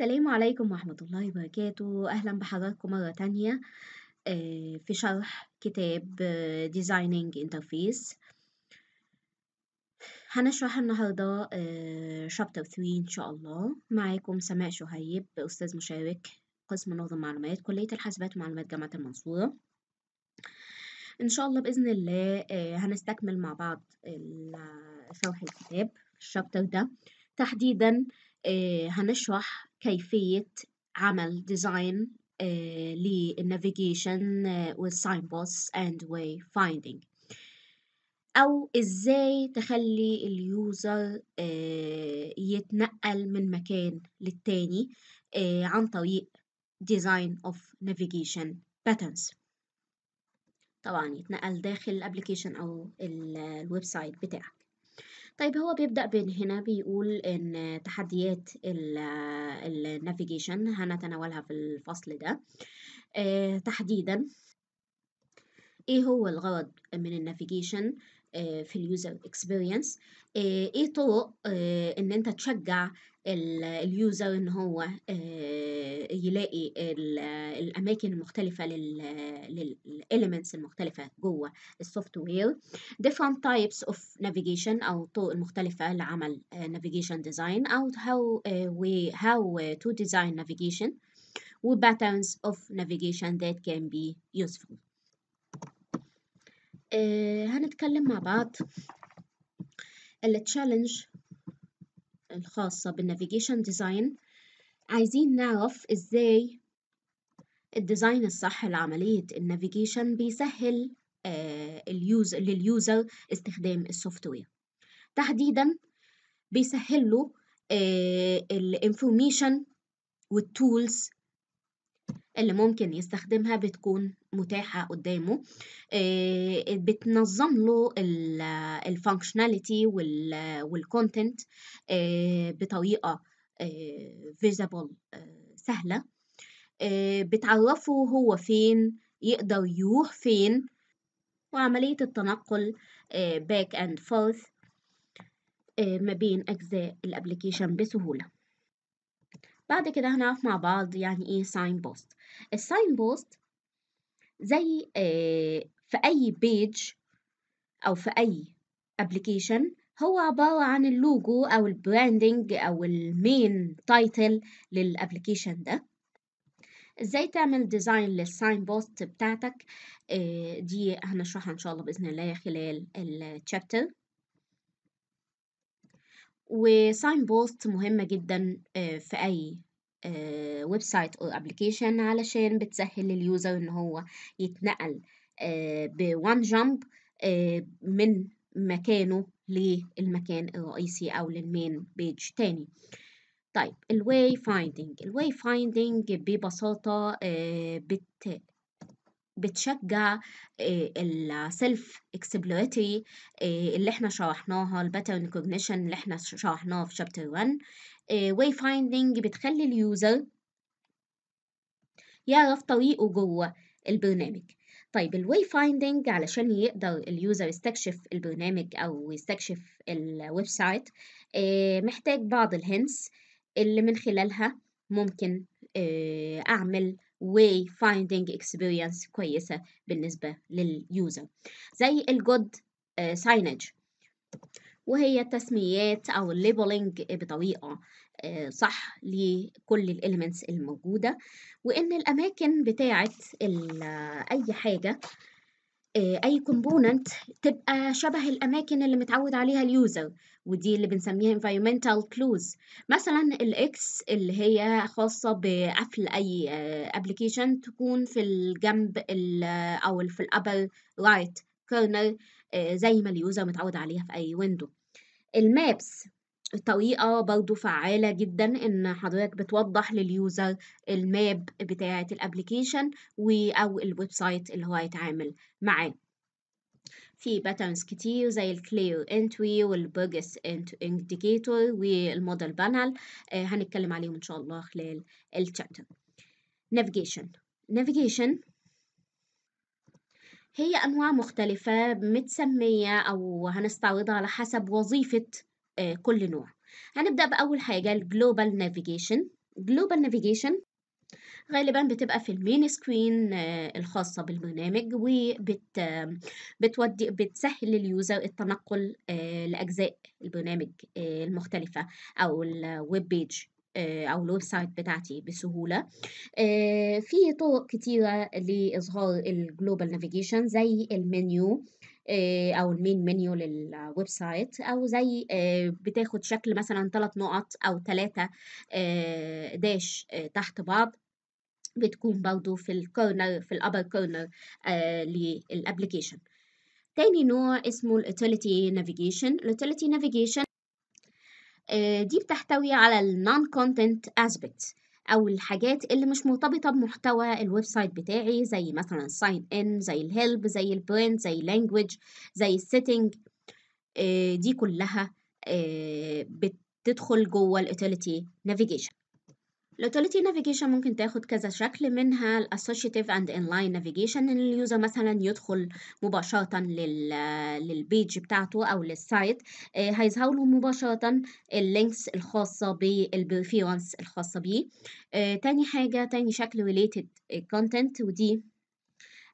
السلام عليكم ورحمة الله وبركاته أهلا بحضراتكم مرة تانية آه، في شرح كتاب آه، Designing Interface هنشرح النهاردة شابتر آه، 3 إن شاء الله معاكم سماء شهيب أستاذ مشارك قسم نظم معلومات كلية الحاسبات ومعلومات جامعة المنصورة إن شاء الله بإذن الله هنستكمل مع بعض شرح الكتاب الشابتر ده تحديدا آه، هنشرح كيفية عمل ديزاين للنافيجيشن والساين بوس اند واي فايندينج أو إزاي تخلي اليوزر آه، يتنقل من مكان للتاني آه، عن طريق ديزاين اوف نافيجيشن باترنز طبعا يتنقل داخل الابلكيشن أو الويب سايت بتاعك طيب هو بيبدأ بين هنا بيقول إن تحديات النافيجيشن هنتناولها في الفصل ده آه، تحديدا إيه هو الغرض من النافيجيشن آه، في اليوزر اكسبيرينس آه، ايه طرق ان انت تشجع اليوزر ان هو يلاقي الاماكن المختلفه للاليمنتس المختلفه جوه السوفت وير different types of navigation او الطرق المختلفه لعمل navigation design او how we how to design navigation و patterns of navigation that can be useful هنتكلم مع بعض challenge الخاصة بالنافيجيشن ديزاين عايزين نعرف ازاي الديزاين الصح لعملية النافيجيشن بيسهل آه، اليوز لليوزر استخدام السوفت وير تحديدا بيسهل له آه، الانفورميشن والتولز اللي ممكن يستخدمها بتكون متاحه قدامه آه، بتنظم له الفانكشناليتي والكونتنت آه، بطريقه فيزابل آه، سهله بتعرفه هو فين يقدر يروح فين وعملية التنقل باك اند فورث ما بين أجزاء الابليكيشن بسهولة بعد كده هنعرف مع بعض يعني ايه ساين بوست الساين بوست زي آه، في أي بيج أو في أي ابلكيشن هو عبارة عن اللوجو أو البراندنج أو المين تايتل للابلكيشن ده ازاي تعمل ديزاين للساين بوست بتاعتك آه، دي هنشرحها ان شاء الله باذن الله خلال التشابتر وساين بوست مهمه جدا آه، في اي ويب آه، سايت او ابلكيشن علشان بتسهل لليوزر ان هو يتنقل بوان آه، جامب آه، من مكانه للمكان الرئيسي او للمين بيج تاني طيب الواي فايندنج الواي فايندنج ببساطة بت بتشجع السيلف اكسبلوريتي اللي احنا شرحناها الباترن كوجنيشن اللي احنا شرحناها في شابتر 1 واي آه، فايندنج بتخلي اليوزر يعرف طريقه جوه البرنامج طيب الواي فايندنج علشان يقدر اليوزر يستكشف البرنامج او يستكشف الويب سايت آه، محتاج بعض الهنس اللي من خلالها ممكن آه، اعمل way finding experience كويسة بالنسبة لليوزر زي الجود ساينج وهي التسميات أو الليبلينج بطريقة آه، صح لكل الإليمنتس الموجودة وإن الأماكن بتاعة آه، أي حاجة آه، اي كومبوننت تبقى شبه الاماكن اللي متعود عليها اليوزر ودي اللي بنسميها environmental clues مثلا الاكس اللي هي خاصه بقفل اي ابلكيشن تكون في الجنب او في الابر رايت كورنر زي ما اليوزر متعود عليها في اي ويندو المابس طريقة برضو فعالة جدا إن حضرتك بتوضح لليوزر الماب بتاعة الابليكيشن و أو الويب سايت اللي هو هيتعامل معاه. في باترنز كتير زي الكلير انتري والبرجس انديكيتور والموديل بانل هنتكلم عليهم إن شاء الله خلال الشابتر. نافيجيشن نافيجيشن هي أنواع مختلفة متسمية أو هنستعرضها على حسب وظيفة آه، كل نوع هنبدأ بأول حاجة Global Navigation Global Navigation غالبا بتبقى في المين سكرين آه، الخاصة بالبرنامج وبت آه، بتودي بتسهل لليوزر التنقل لأجزاء البرنامج المختلفة أو الويب بيج آه، او الويب سايت بتاعتي بسهوله آه، في طرق كتيره لاظهار الجلوبال نافيجيشن زي المنيو آه، او المين منيو للويب سايت او زي بتاخد شكل مثلا ثلاث نقط او ثلاثه داش تحت بعض بتكون برضو في الكورنر في الابر كورنر للابلكيشن تاني نوع اسمه الاتيليتي نافيجيشن الاتيليتي نافيجيشن آه، دي بتحتوي على الـ non-content aspects أو الحاجات اللي مش مرتبطة بمحتوى الويب سايت بتاعي زي مثلا sign in زي الهيلب زي البرنت زي language زي Setting آه، دي كلها آه، بتدخل جوه الـ Utility Navigation Utility Navigation ممكن تاخد كذا شكل منها الاسوشيتيف Associative and لاين Navigation إن اليوزر مثلا يدخل مباشرة لل للبيج بتاعته أو للسايت آه، هيظهر له مباشرة اللينكس الخاصة بالبريفيرنس الخاصة بيه آه، تاني حاجة تاني شكل Related Content ودي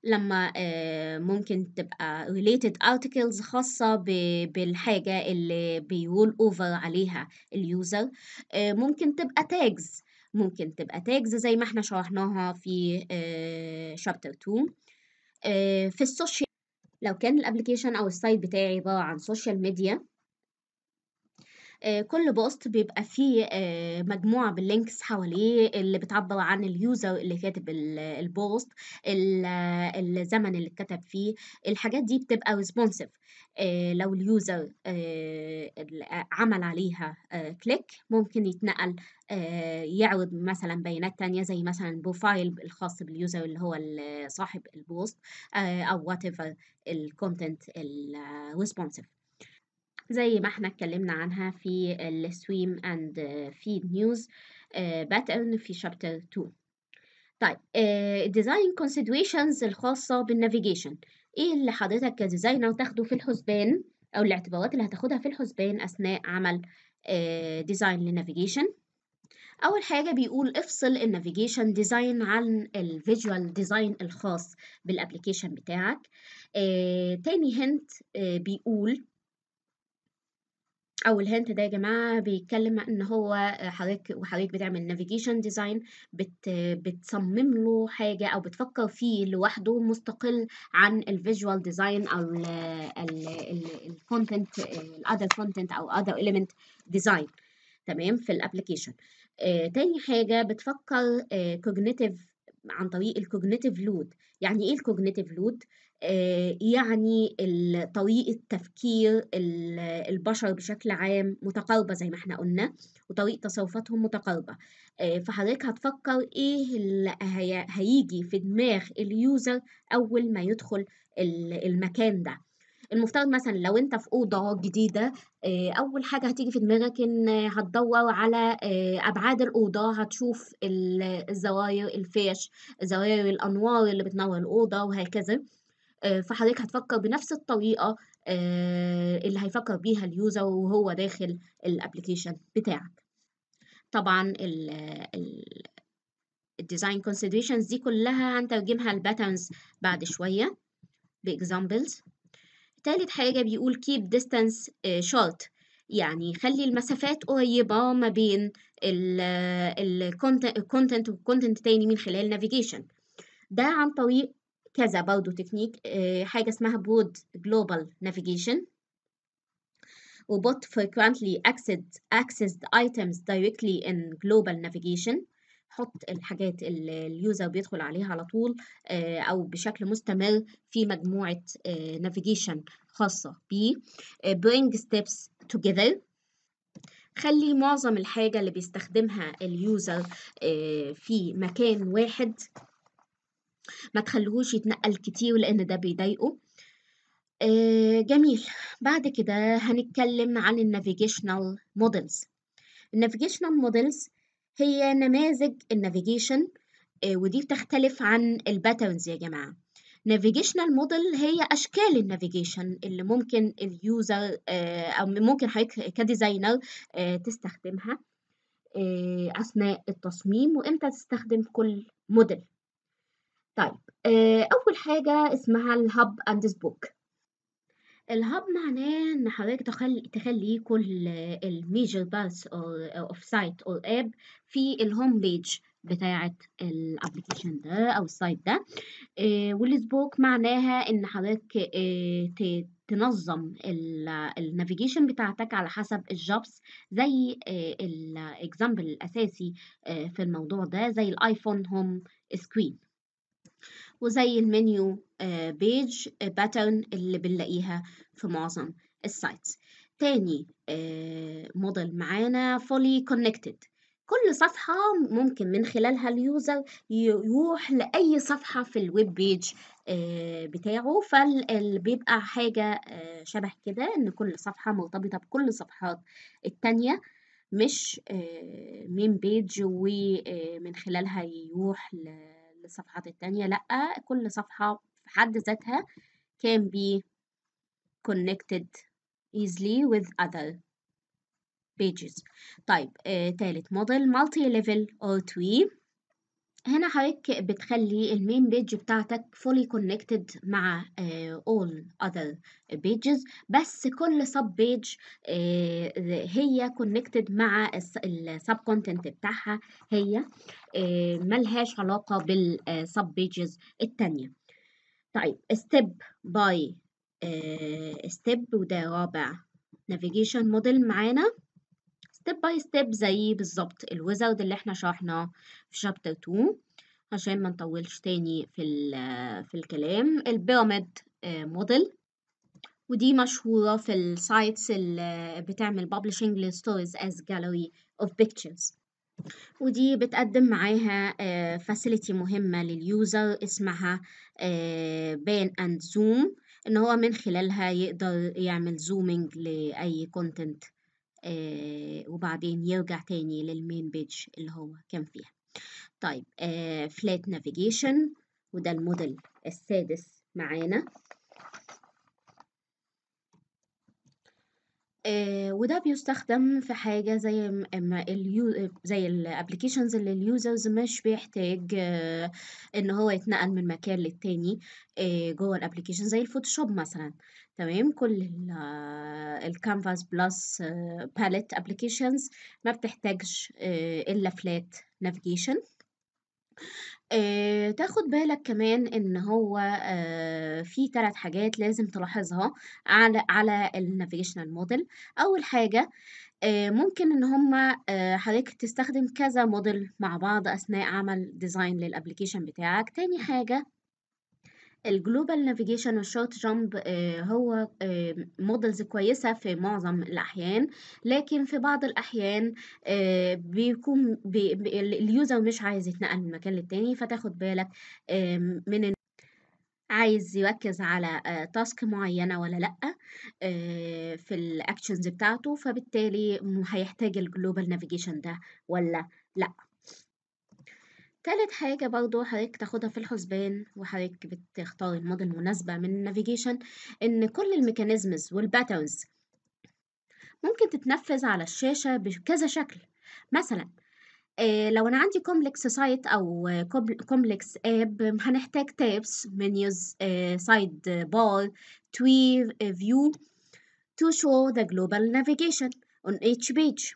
لما آه، ممكن تبقى related articles خاصة بالحاجة اللي بيقول over عليها اليوزر ممكن تبقى tags ممكن تبقى تاجز زي ما احنا شرحناها في شابتر آه، 2 آه، في السوشيال لو كان الابلكيشن او السايت بتاعي عباره عن سوشيال ميديا آه، كل بوست بيبقى فيه آه، مجموعة باللينكس حواليه اللي بتعبر عن اليوزر اللي كاتب البوست الزمن اللي اتكتب فيه الحاجات دي بتبقى responsive آه، لو اليوزر عمل عليها كليك ممكن يتنقل يعرض مثلا بيانات تانية زي مثلا بروفايل الخاص باليوزر اللي هو صاحب البوست او ايفر الكونتنت الريسبونسيف زي ما احنا اتكلمنا عنها في السويم اند فيد نيوز باترن في شابتر 2 طيب آه، design كونسيدريشنز الخاصة بالنافيجيشن ايه اللي حضرتك كديزاينر تاخده في الحسبان او الاعتبارات اللي هتاخدها في الحسبان اثناء عمل ديزاين آه، للنافيجيشن اول حاجه بيقول افصل النافيجيشن ديزاين عن الفيجوال ديزاين الخاص بالابلكيشن بتاعك آه، تاني هنت بيقول اول هنت ده يا جماعه بيتكلم ان هو آه، حضرتك وحضرتك بتعمل نافيجيشن ديزاين بت بتصمم له حاجه او بتفكر فيه لوحده مستقل عن الفيجوال ديزاين او الكونتنت الاذر كونتنت او اذر اليمنت ديزاين تمام في الابلكيشن آه، تاني حاجه بتفكر كوجنيتيف آه، عن طريق الكوجنيتيف لود يعني ايه الكوجنيتيف لود آه، يعني طريقة تفكير البشر بشكل عام متقاربة زي ما احنا قلنا وطريقة تصرفاتهم متقاربة آه، فحضرتك هتفكر ايه اللي هيجي في دماغ اليوزر أول ما يدخل المكان ده المفترض مثلا لو انت في اوضه جديده آه، اول حاجه هتيجي في دماغك ان هتدور على ابعاد الاوضه هتشوف الزواير الفيش زواير الانوار اللي بتنور الاوضه وهكذا آه، فحضرتك هتفكر بنفس الطريقه آه، اللي هيفكر بيها اليوزر وهو داخل الابلكيشن بتاعك طبعا ال الديزاين considerations دي كلها هنترجمها لباترنز بعد شويه باكزامبلز تالت حاجه بيقول keep distance آه، short يعني خلي المسافات قريبه ما بين الكونتنت والكونتنت تاني من خلال نافيجيشن ده عن طريق كذا برضه تكنيك آه، حاجة اسمها بود جلوبال نافيجيشن وبوت frequently accessed, accessed items directly in global navigation حط الحاجات اللي اليوزر بيدخل عليها على طول آه، او بشكل مستمر في مجموعه نافيجيشن آه، خاصه بيه bring steps together خلي معظم الحاجه اللي بيستخدمها اليوزر في مكان واحد ما تخلوهوش يتنقل كتير لأن ده بيضايقه آه، جميل بعد كده هنتكلم عن النافيجيشنال مودلز النافيجيشنال مودلز هي نماذج النافيجيشن آه، ودي بتختلف عن الباترنز يا جماعة نافيجيشنال موديل هي أشكال النافيجيشن اللي ممكن اليوزر آه، أو ممكن حضرتك كديزاينر تستخدمها أثناء التصميم وإمتى تستخدم كل موديل طيب آه، أول حاجة اسمها الهب أند سبوك الهب معناه إن حضرتك تخلي تخلي كل الميجر باث أوف سايت أو آب في الهوم بيج بتاعة الابلكيشن ده أو السايت ده آه، والسبوك معناها إن حضرتك آه، تنظم النافيجيشن بتاعتك على حسب الجوبس زي الاكزامبل الأساسي في الموضوع ده زي الآيفون هوم سكرين وزي المنيو بيج آه، باترن آه، اللي بنلاقيها في معظم السايتس تاني موديل آه، معانا fully connected كل صفحة ممكن من خلالها اليوزر يروح لأي صفحة في الويب بيج بتاعه فبيبقى حاجة شبه كده إن كل صفحة مرتبطة بكل صفحات التانية مش من بيج ومن خلالها يروح ل الصفحات التانية لأ كل صفحة في حد ذاتها can be connected easily with other pages طيب آه تالت model multi level O2 هنا حضرتك بتخلي المين بيج بتاعتك fully connected مع all other pages بس كل sub page هي connected مع ال sub content بتاعها هي ملهاش علاقة بال sub pages التانية طيب step by step وده رابع navigation model معانا ستيب باي ستيب زي بالظبط الويزاود اللي احنا شرحناه في شابتر 2 عشان ما نطولش تاني في آه، في الكلام البيراميد آه، موديل ودي مشهورة في السايتس اللي آه، بتعمل بابلشنج للستوريز as gallery of pictures ودي بتقدم معاها فاسيليتي مهمة لليوزر اسمها بان اند زوم ان هو من خلالها يقدر يعمل زومينج لأي كونتنت آه، وبعدين يرجع تاني للمين بيج اللي هو كان فيها طيب فلات آه، نافيجيشن وده الموديل السادس معانا آه وده بيستخدم في حاجة زي ما اليو زي الابليكيشنز اللي اليوزرز مش بيحتاج آه ان هو يتنقل من مكان للتاني آه جوه الابليكيشن زي الفوتوشوب مثلا تمام كل الكانفاس بلس باليت ابلكيشنز ما بتحتاجش آه، الا فلات آه، نافيجيشن تاخد بالك كمان ان هو آه، في ثلاث حاجات لازم تلاحظها على على النافيجيشنال موديل اول حاجه ممكن ان هم حضرتك تستخدم كذا موديل مع بعض اثناء عمل ديزاين للابلكيشن بتاعك تاني حاجه الجلوبال نافيجيشن والشورت جامب هو مودلز آه، كويسة في معظم الأحيان لكن في بعض الأحيان آه، بيكون اليوزر مش عايز يتنقل من مكان للتاني فتاخد بالك آه، من عايز يركز على تاسك معينة ولا لأ في الأكشنز بتاعته فبالتالي هيحتاج الجلوبال نافيجيشن ده ولا لأ تالت حاجة برضو حضرتك تاخدها في الحسبان وحضرتك بتختار الموديل المناسبة من النافيجيشن إن كل الميكانيزمز والباترنز ممكن تتنفذ على الشاشة بكذا شكل مثلا آه، لو أنا عندي كومبلكس سايت أو كومبلكس آب هنحتاج تابس منيوز سايد بار تري فيو to show the global navigation on each page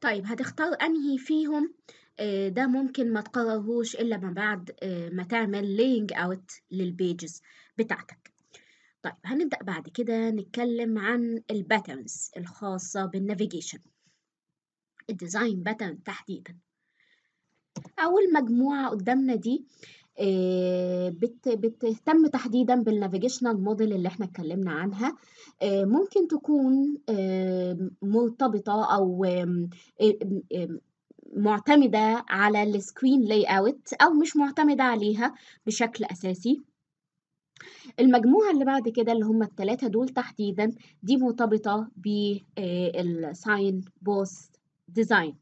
طيب هتختار أنهي فيهم آه آه، ده ممكن ما تقررهوش إلا ما بعد آه، ما تعمل لينج اوت للبيجز بتاعتك طيب هنبدأ بعد كده نتكلم عن الباترنز الخاصة بالنافيجيشن الديزاين باترن تحديدا أول مجموعة قدامنا دي آه، بتهتم تحديدا بالنافيجيشنال موديل اللي احنا اتكلمنا عنها ممكن تكون مرتبطة أو معتمدة على السكرين لاي اوت أو مش معتمدة عليها بشكل أساسي المجموعة اللي بعد كده اللي هم التلاتة دول تحديدا دي مرتبطة بالساين بوست ديزاين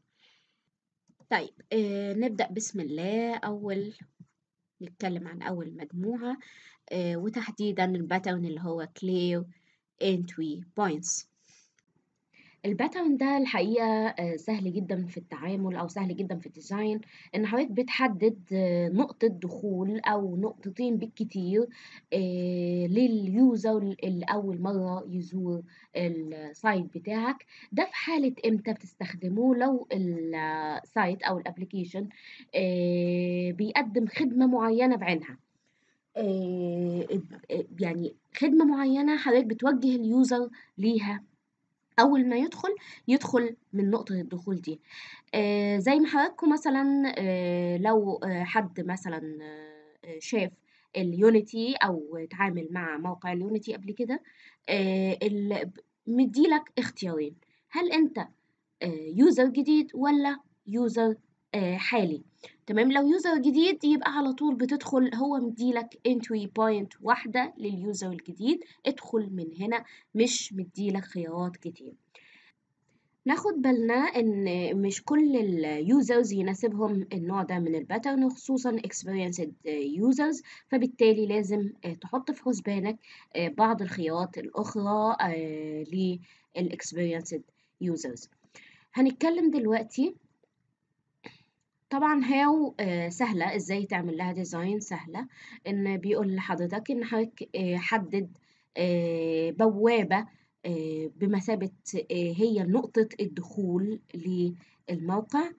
طيب آه، نبدأ بسم الله أول نتكلم عن أول مجموعة آه، وتحديدا الباترن اللي هو كليو انتوي بوينتس الباترن ده الحقيقة آه، سهل جدا في التعامل أو سهل جدا في الديزاين إن حضرتك بتحدد آه، نقطة دخول أو نقطتين بالكتير آه، لليوزر اللي أول مرة يزور السايت بتاعك ده في حالة إمتى بتستخدمه لو السايت أو الابليكيشن بيقدم خدمة معينة بعينها يعني خدمة معينة حضرتك بتوجه اليوزر ليها اول ما يدخل يدخل من نقطه الدخول دي آه زي ما حضراتكم مثلا آه لو آه حد مثلا آه، شاف اليونيتي او اتعامل مع موقع اليونيتي قبل كده آه، مديلك اختيارين هل انت يوزر آه، جديد ولا يوزر حالي تمام لو يوزر جديد يبقى على طول بتدخل هو مديلك انتري بوينت واحدة لليوزر الجديد ادخل من هنا مش مديلك خيارات كتير ناخد بالنا ان مش كل اليوزرز يناسبهم النوع ده من الباترن وخصوصا experienced users فبالتالي لازم آه، تحط في حسبانك آه، بعض الخيارات الاخرى آه، للاكسبيرينسد users هنتكلم دلوقتي طبعا هاو آه، سهلة ازاي تعمل لها ديزاين سهلة ان بيقول لحضرتك ان حضرتك آه، حدد آه، بوابة بمثابة هي نقطة الدخول للموقع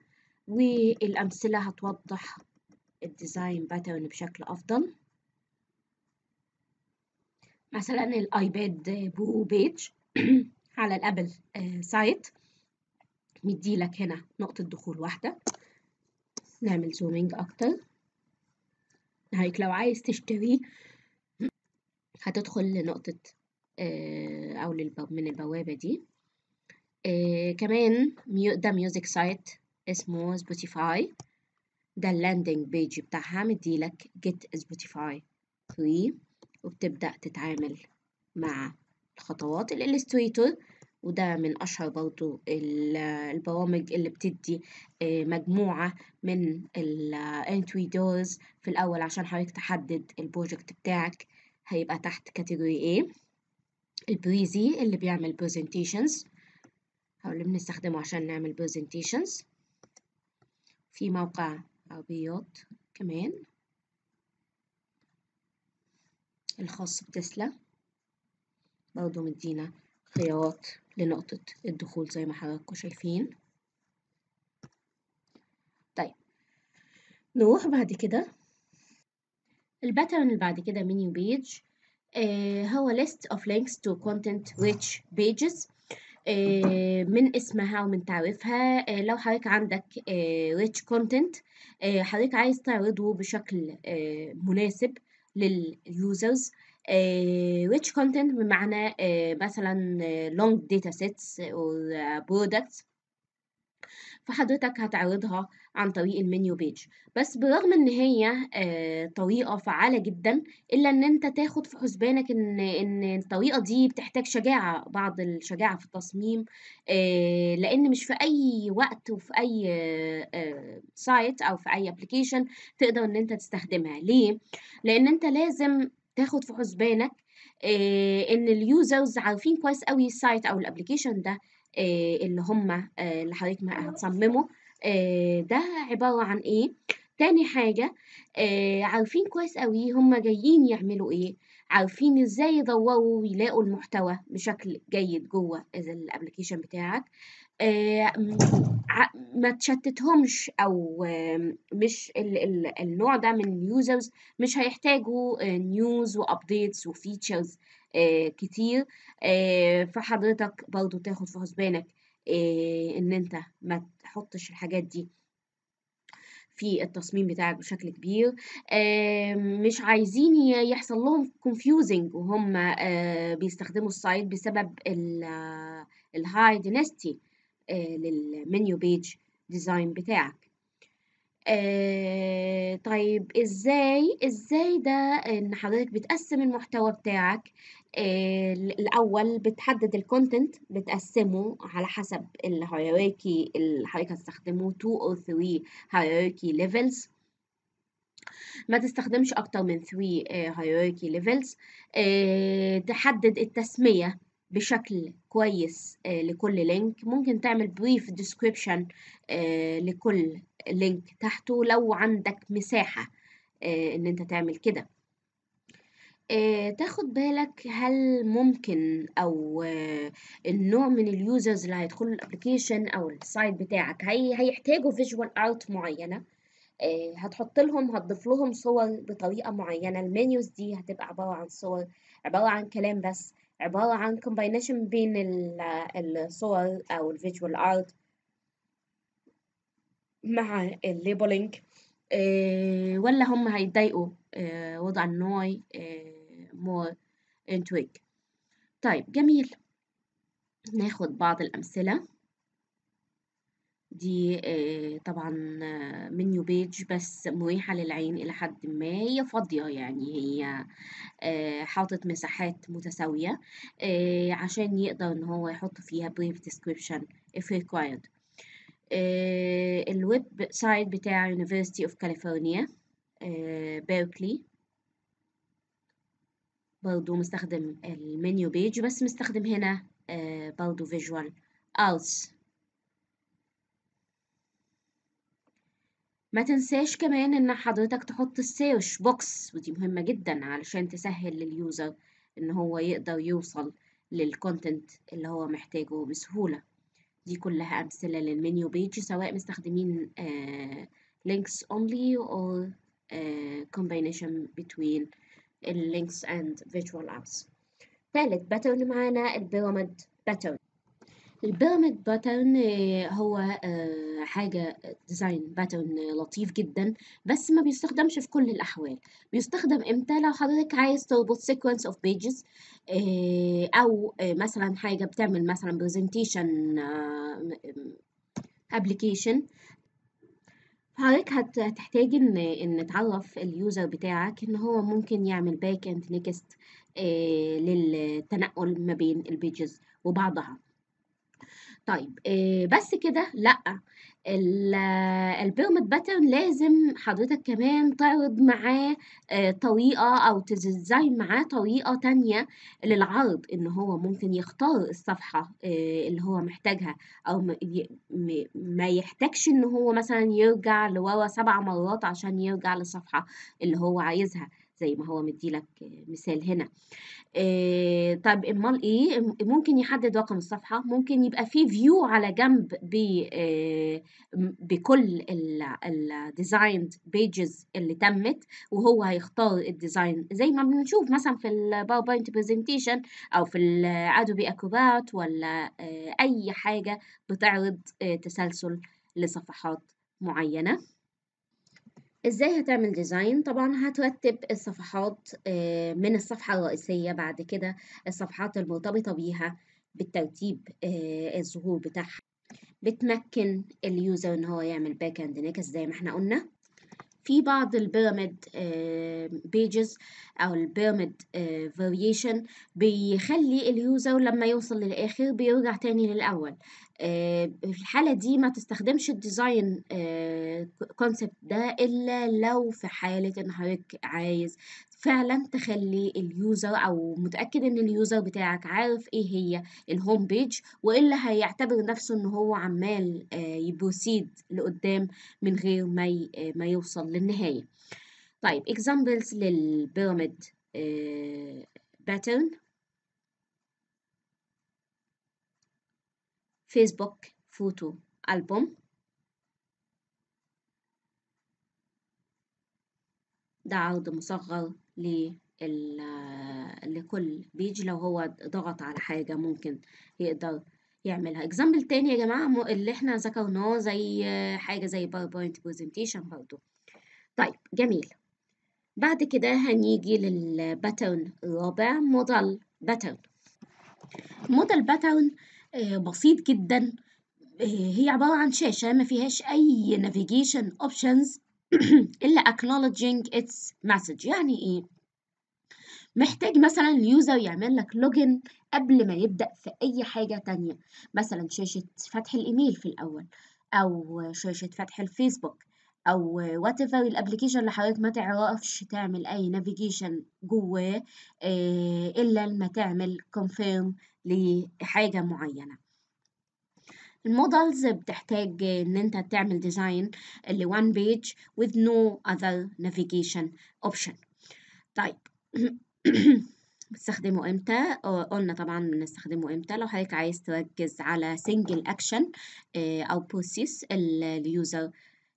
والأمثلة هتوضح الديزاين باترن بشكل أفضل مثلا الايباد برو بيج على الابل سايت مديلك هنا نقطة دخول واحدة نعمل زومينج أكتر هيك لو عايز تشتري هتدخل لنقطة آه، أو من البوابة دي آه، كمان ده ميوزك سايت اسمه سبوتيفاي ده اللاندنج بيج بتاعها مديلك جيت سبوتيفاي فري وبتبدأ تتعامل مع الخطوات الإلستريتور وده من أشهر برضو البرامج اللي بتدي آه، مجموعة من الانتري دورز في الأول عشان حضرتك تحدد البروجكت بتاعك هيبقى تحت كاتيجوري A البريزي اللي بيعمل presentations أو اللي بنستخدمه عشان نعمل presentations في موقع عربيات كمان الخاص بتسلا برضو مدينا خيارات لنقطة الدخول زي ما حضراتكم شايفين طيب نروح بعد كده الباترن اللي بعد كده منيو بيج آه هو list of links to content rich pages آه من اسمها ومن تعريفها آه لو حضرتك عندك آه، rich content آه، حضرتك عايز تعرضه بشكل آه، مناسب لليوزرز آه، which content بمعنى آه، مثلا آه، long data sets or products فحضرتك هتعرضها عن طريق المنيو بيج بس برغم ان هي طريقة فعالة جدا الا ان انت تاخد في حسبانك ان ان الطريقة دي بتحتاج شجاعة بعض الشجاعة في التصميم لان مش في اي وقت وفي اي سايت او في اي ابلكيشن تقدر ان انت تستخدمها ليه؟ لان انت لازم تاخد في حسبانك آه، ان اليوزرز عارفين كويس قوي السايت او الابلكيشن ده آه، اللي هم آه، اللي حضرتك هتصممه ده عباره عن ايه تاني حاجه عارفين كويس قوي هم جايين يعملوا ايه عارفين ازاي يدوروا ويلاقوا المحتوى بشكل جيد جوه الابلكيشن بتاعك آه، ما تشتتهمش او مش النوع ده من اليوزرز مش هيحتاجوا نيوز وابديتس وفيتشرز كتير آه، فحضرتك برضو تاخد في حسبانك آه، ان انت ما تحطش الحاجات دي في التصميم بتاعك بشكل كبير مش عايزين يحصل لهم confusing وهم آه، بيستخدموا السايت بسبب الهاي دينستي للمنيو بيج ديزاين بتاعك آه، طيب ازاي ازاي ده ان حضرتك بتقسم المحتوى بتاعك آه، الاول بتحدد الكونتنت بتقسمه على حسب الهيراركي اللي حضرتك هتستخدمه 2 او 3 هيراركي ليفلز ما تستخدمش اكتر من 3 هيراركي ليفلز تحدد التسميه بشكل كويس آه، لكل لينك ممكن تعمل بريف ديسكريبشن آه، لكل لينك تحته لو عندك مساحة آه، ان انت تعمل كده تاخد بالك هل ممكن او النوع من اليوزرز اللي هيدخلوا الابليكيشن او السايت بتاعك هي هيحتاجوا فيجوال ارت معينه هتحط لهم هتضيف لهم صور بطريقه معينه المنيوز دي هتبقى عباره عن صور عباره عن كلام بس عبارة عن combination بين الصور أو الفيجوال ارت مع الليبلينج labeling آه، ولا هم هيتضايقوا آه، وضع النوي آه، more مور انتويك طيب جميل ناخد بعض الأمثلة دي آه، طبعا منيو بيج بس مريحة للعين إلى حد ما هي فاضية يعني هي آه، حاطط مساحات متساوية آه، عشان يقدر إن هو يحط فيها brief description if required الويب سايت بتاع University of California بيركلي برضو مستخدم المنيو بيج بس مستخدم هنا برضو فيجوال arts ما تنساش كمان ان حضرتك تحط السيرش بوكس ودي مهمة جدا علشان تسهل لليوزر ان هو يقدر يوصل للكونتنت اللي هو محتاجه بسهولة دي كلها امثلة للمنيو بيج سواء مستخدمين لينكس آه، links only كومبينيشن بتوين آه، combination between links and apps. ثالث باترن معانا البيراميد باترن البيراميد باترن آه، هو آه، حاجة ديزاين آه، باترن لطيف جدا بس ما بيستخدمش في كل الأحوال بيستخدم امتى لو حضرتك عايز تربط sequence of pages أو مثلا حاجة بتعمل مثلا presentation application حضرتك هتحتاج ان ان تعرف اليوزر بتاعك ان هو ممكن يعمل باك اند نيكست للتنقل ما بين البيجز وبعضها طيب آه، بس كده لأ البيرمت باترن لازم حضرتك كمان تعرض معاه آه، طريقة أو تديزاين معاه طريقة تانية للعرض إن هو ممكن يختار الصفحة آه، اللي هو محتاجها أو ما يحتاجش إن هو مثلا يرجع لورا سبع مرات عشان يرجع للصفحة اللي هو عايزها زي ما هو مديلك مثال هنا آه، طب امال ايه ممكن يحدد رقم الصفحه ممكن يبقى في فيو على جنب آه، بكل الديزايند بيجز اللي تمت وهو هيختار الديزاين زي ما بنشوف مثلا في الباوربوينت برزنتيشن او في الادوبي اكوبات ولا آه، اي حاجه بتعرض تسلسل لصفحات معينه ازاي هتعمل ديزاين طبعا هترتب الصفحات آه، من الصفحة الرئيسية بعد كده الصفحات المرتبطة بيها بالترتيب آه، الظهور بتاعها بتمكن اليوزر ان هو يعمل باك اند نيكس زي ما احنا قلنا في بعض البيراميد آه، بيجز او البيراميد آه، فاريشن بيخلي اليوزر لما يوصل للاخر بيرجع تاني للاول آه، في الحالة دي ما تستخدمش الديزاين كونسبت ده إلا لو في حالة إن حضرتك عايز فعلا تخلي اليوزر او متاكد ان اليوزر بتاعك عارف ايه هي الهوم بيج والا هيعتبر نفسه ان هو عمال آه، يبروسيد لقدام من غير ما آه، ما يوصل للنهايه طيب اكزامبلز للبيراميد باترن فيسبوك فوتو ألبوم ده عرض مصغر لكل بيج لو هو ضغط على حاجة ممكن يقدر يعملها اكزامبل تاني يا جماعة اللي احنا ذكرناه زي حاجة زي باوربوينت بريزنتيشن برضو طيب جميل بعد كده هنيجي للباترن الرابع موديل باترن موديل باترن بسيط جدا آه، هي عبارة عن شاشة ما فيهاش أي نافيجيشن أوبشنز إلا acknowledging its message يعني إيه؟ محتاج مثلا اليوزر يعمل لك لوجن قبل ما يبدأ في أي حاجة تانية مثلا شاشة فتح الإيميل في الأول أو شاشة فتح الفيسبوك او وات ايفر الابلكيشن اللي حضرتك ما تعرفش تعمل اي نافيجيشن جواه آه، الا لما تعمل كونفيرم لحاجه معينه المودلز بتحتاج ان انت تعمل ديزاين وان بيج with no other navigation option طيب بتستخدمه امتى قلنا طبعا بنستخدمه امتى لو حضرتك عايز تركز على سنجل اكشن آه، او بروسيس اليوزر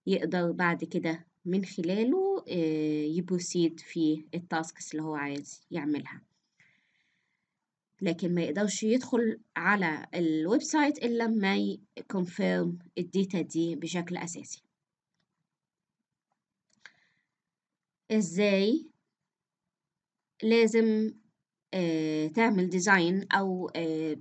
يقدر بعد كده من خلاله آه، يبوسيد في التاسكس اللي هو عايز يعملها لكن ما يقدرش يدخل على الويب سايت إلا ما يكونفيرم الداتا دي بشكل أساسي إزاي لازم آه، تعمل ديزاين أو آه،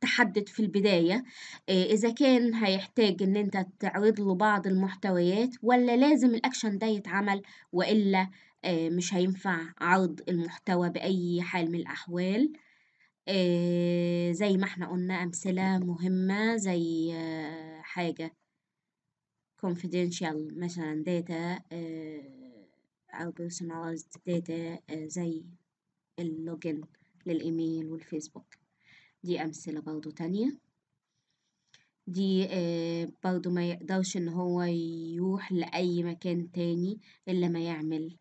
تحدد في البداية آه، إذا كان هيحتاج إن أنت تعرض له بعض المحتويات ولا لازم الأكشن ده يتعمل وإلا مش هينفع عرض المحتوى بأي حال من الأحوال آه، زي ما احنا قلنا أمثلة مهمة زي آه، حاجة confidential مثلا data آه، أو personalized data زي اللوجن للإيميل والفيسبوك دي أمثلة برضو تانية دي برضو ما يقدرش إن هو يروح لأي مكان تاني إلا ما يعمل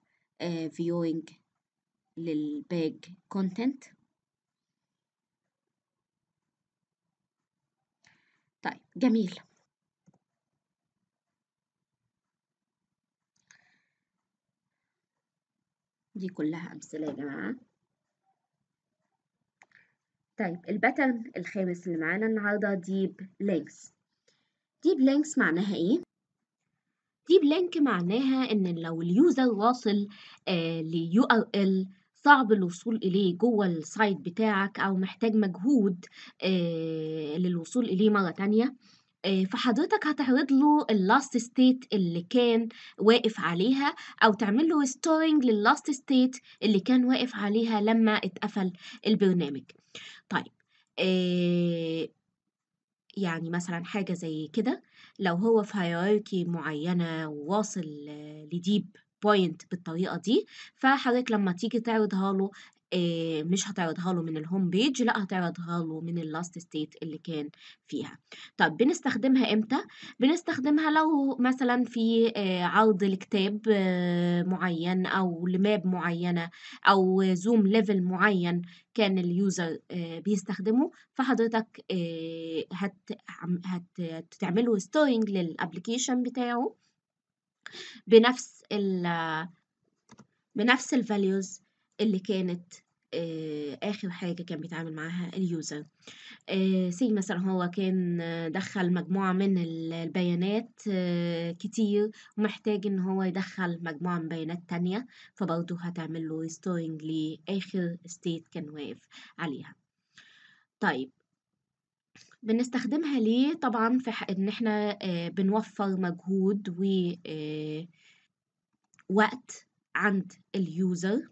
viewing للباج content طيب جميل دي كلها أمثلة يا جماعة طيب الباترن الخامس اللي معانا النهاردة ديب لينكس ديب لينكس معناها إيه؟ ديب لينك معناها إن لو اليوزر واصل آه ليو ار ال صعب الوصول إليه جوه السايت بتاعك أو محتاج مجهود للوصول إليه مرة تانية فحضرتك هتعرض له اللاست ستيت اللي كان واقف عليها او تعمل له ريستورنج لللاست ستيت اللي كان واقف عليها لما اتقفل البرنامج طيب يعني مثلا حاجة زي كده لو هو في هيراركي معينة وواصل لديب بوينت بالطريقه دي فحضرتك لما تيجي تعرضها له آه، مش هتعرضها له من الهوم بيج لا هتعرضها له من اللاست ستيت اللي كان فيها طب بنستخدمها امتى بنستخدمها لو مثلا في آه، عرض لكتاب آه، معين او لماب معينه او زوم ليفل معين كان اليوزر بيستخدمه فحضرتك هت هتعمله ستورنج للابلكيشن بتاعه بنفس ال بنفس الفاليوز اللي كانت آه، اخر حاجه كان بيتعامل معاها اليوزر سي آه، مثلا هو كان دخل مجموعه من البيانات آه، كتير ومحتاج ان هو يدخل مجموعه من بيانات تانية فبرضه هتعمل له ريستورنج لاخر ستيت كان واقف عليها طيب بنستخدمها ليه طبعا في ان احنا آه، بنوفر مجهود و آه، وقت عند اليوزر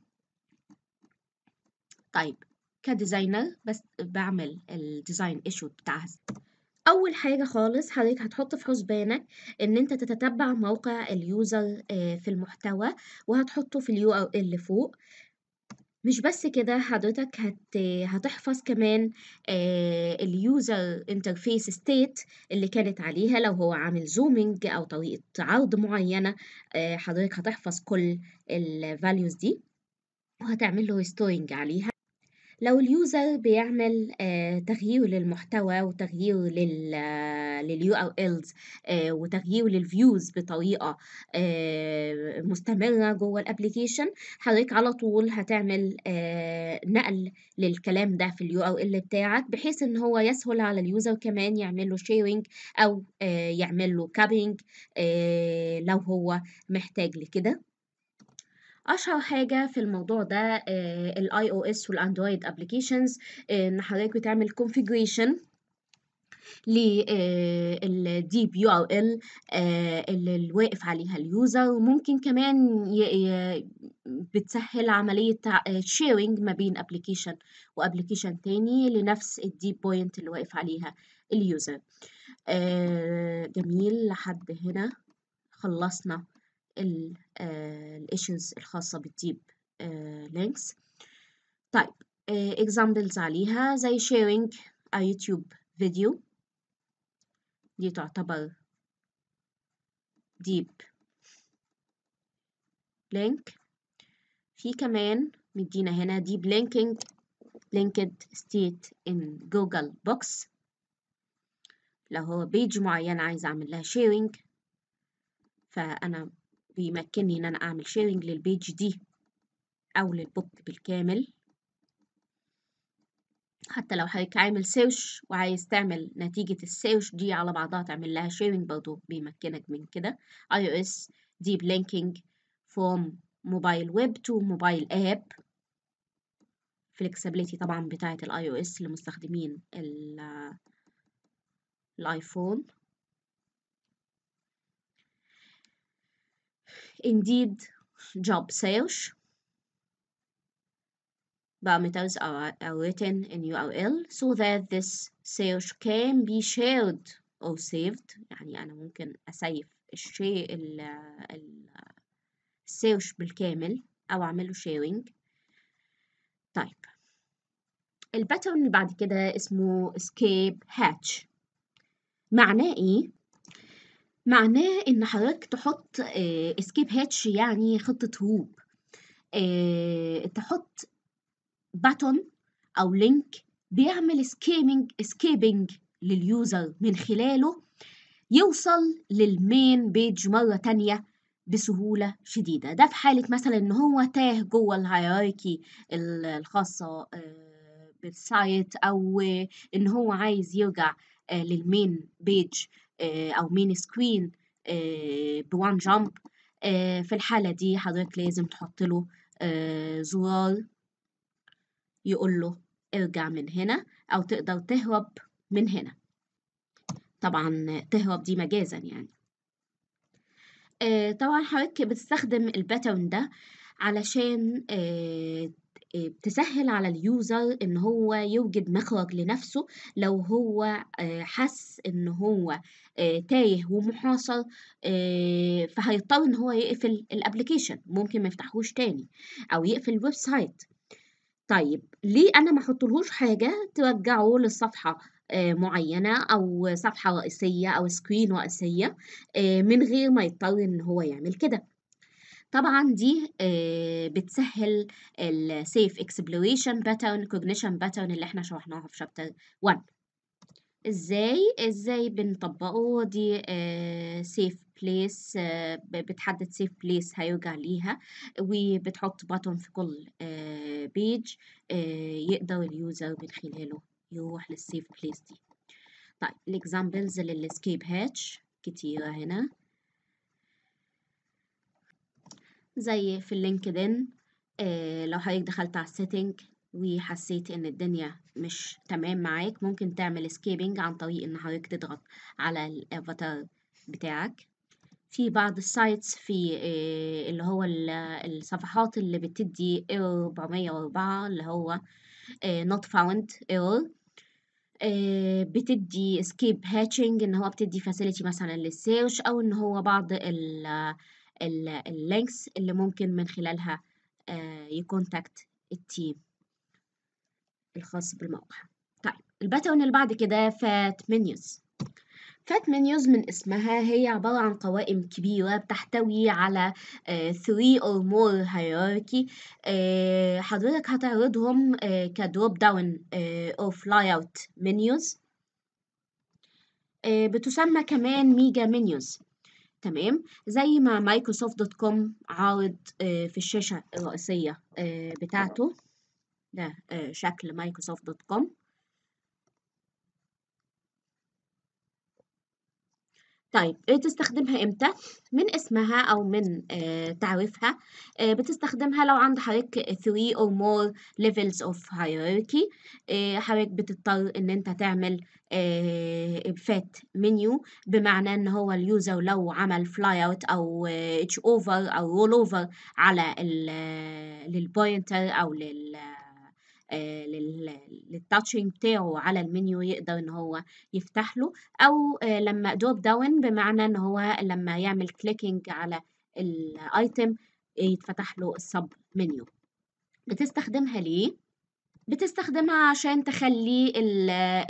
طيب كديزاينر بس بعمل الديزاين ايشو بتاعها اول حاجه خالص حضرتك هتحط في حسبانك ان انت تتتبع موقع اليوزر آه، في المحتوى وهتحطه في اليو ار ال فوق مش بس كده حضرتك هت... هتحفظ كمان اليوزر انترفيس ستيت اللي كانت عليها لو هو عامل زومينج او طريقه عرض معينه آه حضرتك هتحفظ كل الفاليوز دي وهتعمل له ريستورنج عليها لو اليوزر بيعمل آه، تغيير للمحتوى وتغيير لليو او الز وتغيير للفيوز بطريقه آه، مستمره جوه الابلكيشن حضرتك على طول هتعمل آه، نقل للكلام ده في اليو او ال بتاعك بحيث ان هو يسهل على اليوزر كمان يعمل له شيرنج او يعمل له كابينج لو هو محتاج لكده اشهر حاجه في الموضوع ده الاي او اس والاندرويد ابلكيشنز ان حضرتك بتعمل كونفيجريشن للديب يو ار ال آه، اللي الواقف عليها اليوزر وممكن كمان بتسهل عملية آه، sharing ما بين ابلكيشن وابلكيشن تاني لنفس الديب بوينت اللي واقف عليها اليوزر آه، جميل لحد هنا خلصنا الايشوز آه، الخاصة بالديب لينكس آه، طيب اكزامبلز آه، عليها زي شيرينج يوتيوب فيديو دي تعتبر ديب لينك في كمان مدينا هنا ديب لينكينج لينكد ستيت ان جوجل بوكس لو هو بيج معين عايز اعمل لها شيرينج فانا بيمكنني ان انا اعمل شيرنج للبيج دي او للبوك بالكامل حتى لو حضرتك عامل سيرش وعايز تعمل نتيجة السيرش دي على بعضها تعمل لها شيرنج برضو بيمكنك من كده اي او اس ديب لينكينج فروم موبايل ويب تو موبايل اب flexibility طبعا بتاعة الاي او اس لمستخدمين الايفون Indeed job search parameters are, are written in URL so that this search can be shared or saved يعني أنا ممكن أسيف الشيء search بالكامل أو أعمله sharing طيب الباترن اللي بعد كده اسمه escape hatch معناه إيه؟ معناه إن حضرتك تحط اسكيب آه، escape hatch يعني خطة هروب، آه، تحط button أو link بيعمل scamming سكيبنج لليوزر من خلاله يوصل للمين بيج مرة تانية بسهولة شديدة ده في حالة مثلا إن هو تاه جوه الهيراركي الخاصة آه، بالسايت أو إن هو عايز يرجع للمين بيج آه، أو مين سكوين آه، بوان جامب آه، في الحالة دي حضرتك لازم تحط له زرار يقول له ارجع من هنا أو تقدر تهرب من هنا طبعا تهرب دي مجازا يعني طبعا حضرتك بتستخدم الباترن ده علشان تسهل على اليوزر ان هو يوجد مخرج لنفسه لو هو آه، حس ان هو آه، تايه ومحاصر آه، فهيضطر ان هو يقفل الابلكيشن ممكن ما يفتحهوش تاني او يقفل الويب سايت طيب ليه انا ما احطلهوش حاجه ترجعه للصفحه معينه او صفحه رئيسيه او سكرين رئيسيه من غير ما يضطر ان هو يعمل كده طبعا دي آه، بتسهل السيف اكسبلويشن باترن كوجنيشن باترن اللي احنا شرحناها في شابتر 1 ازاي ازاي بنطبقه دي سيف آه، آه، بليس بتحدد سيف بليس هيرجع ليها وبتحط باتون في كل بيج يقدر اليوزر من خلاله يروح للسيف بليس دي طيب الاكزامبلز للسكيب هاتش كتيرة هنا زي في اللينكدين آه لو حضرتك دخلت على السيتنج وحسيت ان الدنيا مش تمام معاك ممكن تعمل سكيبنج عن طريق ان حضرتك تضغط على الافاتار بتاعك في بعض السايتس في آه اللي هو الصفحات اللي بتدي ايرور 404 اللي هو آه not found error آه، بتدي سكيب هاتشنج ان هو بتدي فاسيلتي مثلا للسيرش او ان هو بعض ال اللينكس اللي ممكن من خلالها آه، يكونتاكت التيم الخاص بالموقع طيب الباترن اللي بعد كده فات منيوز فات منيوز من اسمها هي عبارة عن قوائم كبيرة بتحتوي على 3 آه، or more hierarchy آه، حضرتك هتعرضهم كدروب داون or فلاي اوت menus بتسمى كمان ميجا منيوز تمام زي ما مايكروسوفت دوت كوم عارض آه، في الشاشة الرئيسية آه، بتاعته ده آه، شكل مايكروسوفت دوت كوم طيب بتستخدمها آه، امتى من اسمها او من آه، تعريفها آه، بتستخدمها لو عند حضرتك 3 or more levels of hierarchy حضرتك بتضطر ان انت تعمل فات منيو بمعنى ان هو اليوزر لو عمل فلاي اوت او اتش اوفر او رول اوفر على للبوينتر او لل آه، للتاتشنج بتاعه على المنيو يقدر ان هو يفتح له او آه، لما دوب داون بمعنى ان هو لما يعمل كليكنج على الايتم يتفتح له السب منيو بتستخدمها ليه بتستخدمها عشان تخلي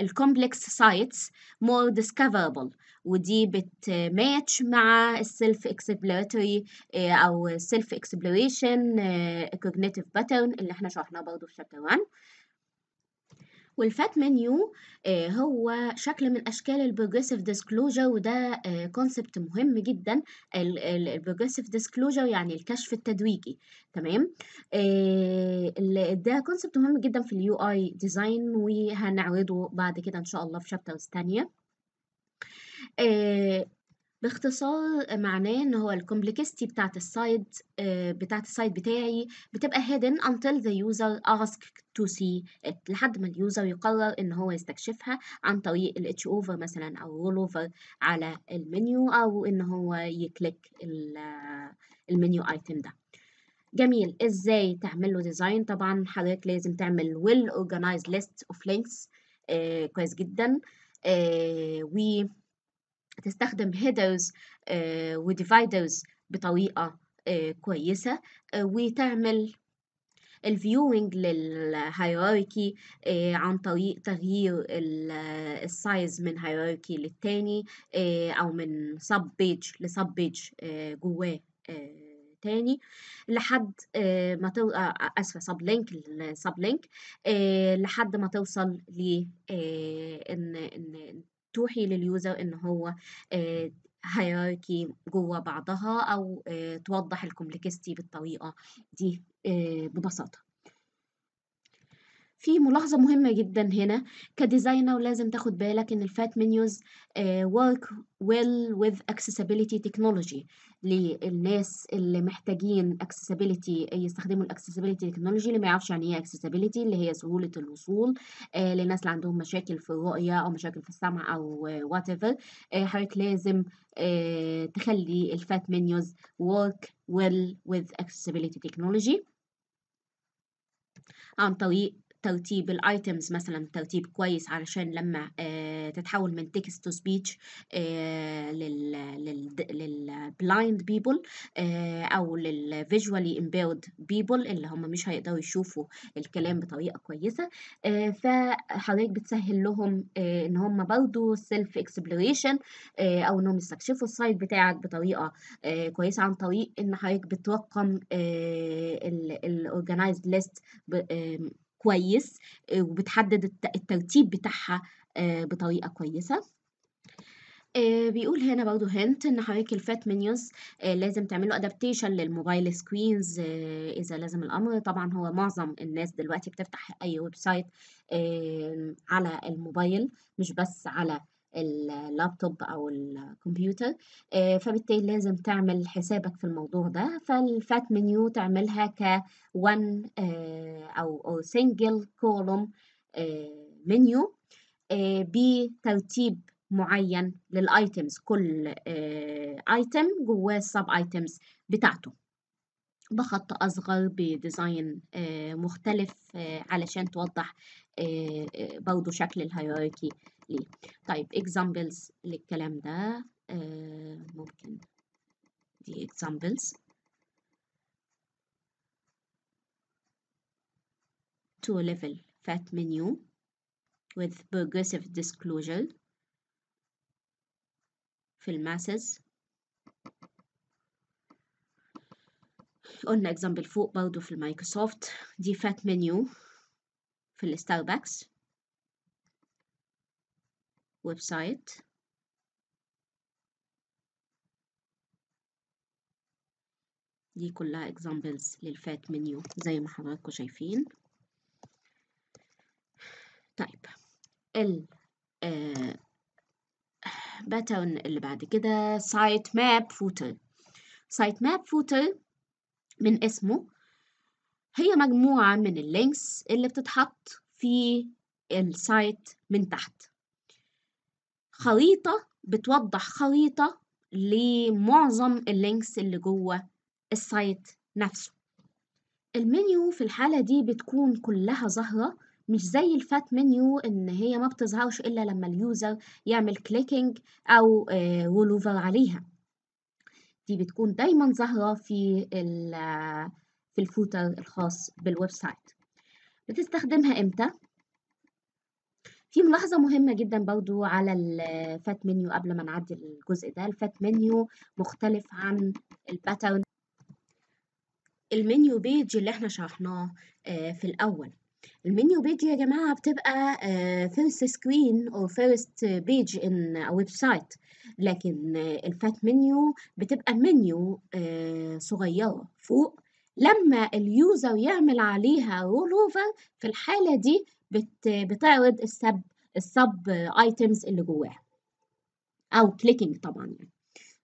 الكومبلكس سايتس مور ديسكفربل ودي بتماتش مع السيلف اكسبلوراتوري آه، او السيلف اكسبلوريشن كوجنيتيف باترن اللي احنا شرحناه برضه في شابتر 1 والفات منيو آه، هو شكل من اشكال البروجريسيف ديسكلوجر وده كونسبت آه، مهم جدا البروجريسيف ديسكلوجر يعني الكشف التدريجي تمام آه، ده كونسبت مهم جدا في اليو اي ديزاين وهنعرضه بعد كده ان شاء الله في شابترز تانية باختصار معناه ان هو الكومبلكستي بتاعت السايد آه، بتاعت السايد بتاعي بتبقى hidden until the user asks to see it لحد ما اليوزر يقرر ان هو يستكشفها عن طريق الاتش اوفر مثلا او رول اوفر على المنيو او ان هو يكليك آه، المنيو ايتم ده جميل ازاي تعمل له ديزاين طبعا حضرتك لازم تعمل well organized list of links آه، كويس جدا آه و تستخدم هيدرز آه، وديفايدرز بطريقة آه، كويسة آه، وتعمل الفيوينج للهيراركي عن طريق تغيير السايز من هيراركي للتاني او من سب بيج لسب بيج جواه تاني لحد ما اسفه سب لينك لسب لينك لحد ما توصل ل ان ان توحي لليوزر ان هو هيراركي آه، جوه بعضها او آه، توضح الكومبلكستي بالطريقه دي آه، ببساطه في ملاحظة مهمة جدا هنا كديزاينر لازم تاخد بالك إن الفات منيوز آه، work well with accessibility technology للناس اللي محتاجين accessibility يستخدموا الاكسسبيليتي تكنولوجي اللي ما يعرفش يعني ايه accessibility اللي هي سهولة الوصول آه، للناس اللي عندهم مشاكل في الرؤية أو مشاكل في السمع أو وات آه، ايفر حضرتك لازم تخلي الفات منيوز work well with accessibility technology عن طريق ترتيب الايتمز مثلا ترتيب كويس علشان لما آه، تتحول من تكست تو سبيتش للبلايند بيبل او للفيجوالي امبيرد بيبل اللي هم مش هيقدروا يشوفوا الكلام بطريقه كويسه آه، فحضرتك بتسهل لهم آه، ان هم برضو سيلف اكسبلوريشن او انهم يستكشفوا السايت بتاعك بطريقه كويسه عن طريق ان حضرتك بترقم الاورجنايزد ليست كويس آه، وبتحدد الترتيب بتاعها آه، بطريقة كويسة آه، بيقول هنا برضو هنت ان حضرتك الفات منيوز لازم تعملوا ادابتيشن للموبايل سكرينز اذا لازم الامر طبعا هو معظم الناس دلوقتي بتفتح اي ويب سايت على الموبايل مش بس على اللابتوب أو الكمبيوتر آه، فبالتالي لازم تعمل حسابك في الموضوع ده فالفات منيو تعملها ك one آه، أو أو single column آه، منيو بترتيب معين للايتمز كل ايتم جواه السب ايتمز بتاعته بخط أصغر بديزاين مختلف علشان توضح برضو شكل الهيراركي ليه طيب examples للكلام ده آه، ممكن دي examples to level fat menu with progressive disclosure في الماسز قلنا example فوق برضه في المايكروسوفت دي فات منيو في الستاربكس ويب سايت دي كلها examples للفات منيو زي ما حضراتكم شايفين طيب ال باترن آه، اللي بعد كده سايت ماب فوتر سايت ماب فوتر من اسمه هي مجموعة من اللينكس اللي بتتحط في السايت من تحت خريطة بتوضح خريطة لمعظم اللينكس اللي جوه السايت نفسه المنيو في الحالة دي بتكون كلها ظاهرة مش زي الفات منيو ان هي ما بتظهرش الا لما اليوزر يعمل كليكينج او رول آه، اوفر عليها دي بتكون دايما ظاهرة في آه، في الفوتر الخاص بالويب سايت بتستخدمها امتى في ملاحظة مهمة جدا برضو على الفات منيو قبل ما نعدي الجزء ده الفات منيو مختلف عن الباترن المنيو بيج اللي احنا شرحناه آه، في الأول المنيو بيج يا جماعة بتبقى فيرست سكرين أو فيرست بيج إن ويب سايت لكن آه، الفات منيو بتبقى منيو آه، صغيرة فوق لما اليوزر يعمل عليها رول اوفر في الحالة دي بت بتعرض السب السب ايتمز اللي جواها او كليكينج طبعا يعني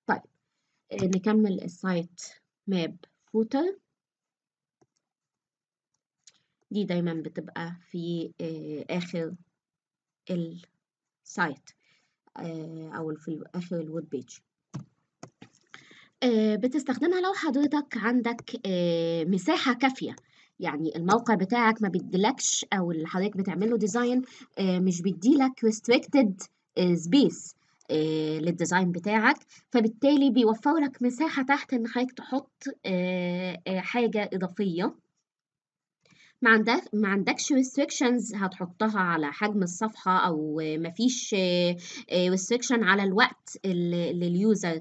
طيب آه، نكمل السايت ماب فوتر دي دايما بتبقى في آه، اخر السايت آه، او في اخر الويب بيج بتستخدمها لو حضرتك عندك مساحة كافية يعني الموقع بتاعك ما بيديلكش او اللي حضرتك بتعمله ديزاين آه، مش بيديلك ريستريكتد سبيس للديزاين بتاعك فبالتالي بيوفر لك مساحة تحت ان حضرتك تحط آه، آه، حاجة اضافية ما عندك ما عندكش restrictions هتحطها على حجم الصفحة أو مفيش restriction على الوقت اللي اليوزر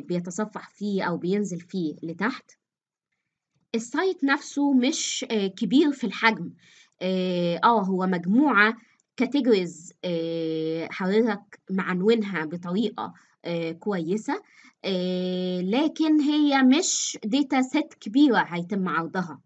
بيتصفح فيه أو بينزل فيه لتحت السايت نفسه مش آه، كبير في الحجم اه, آه، هو مجموعة كاتيجوريز آه، حضرتك معنونها بطريقة كويسة لكن هي مش داتا سيت كبيرة هيتم عرضها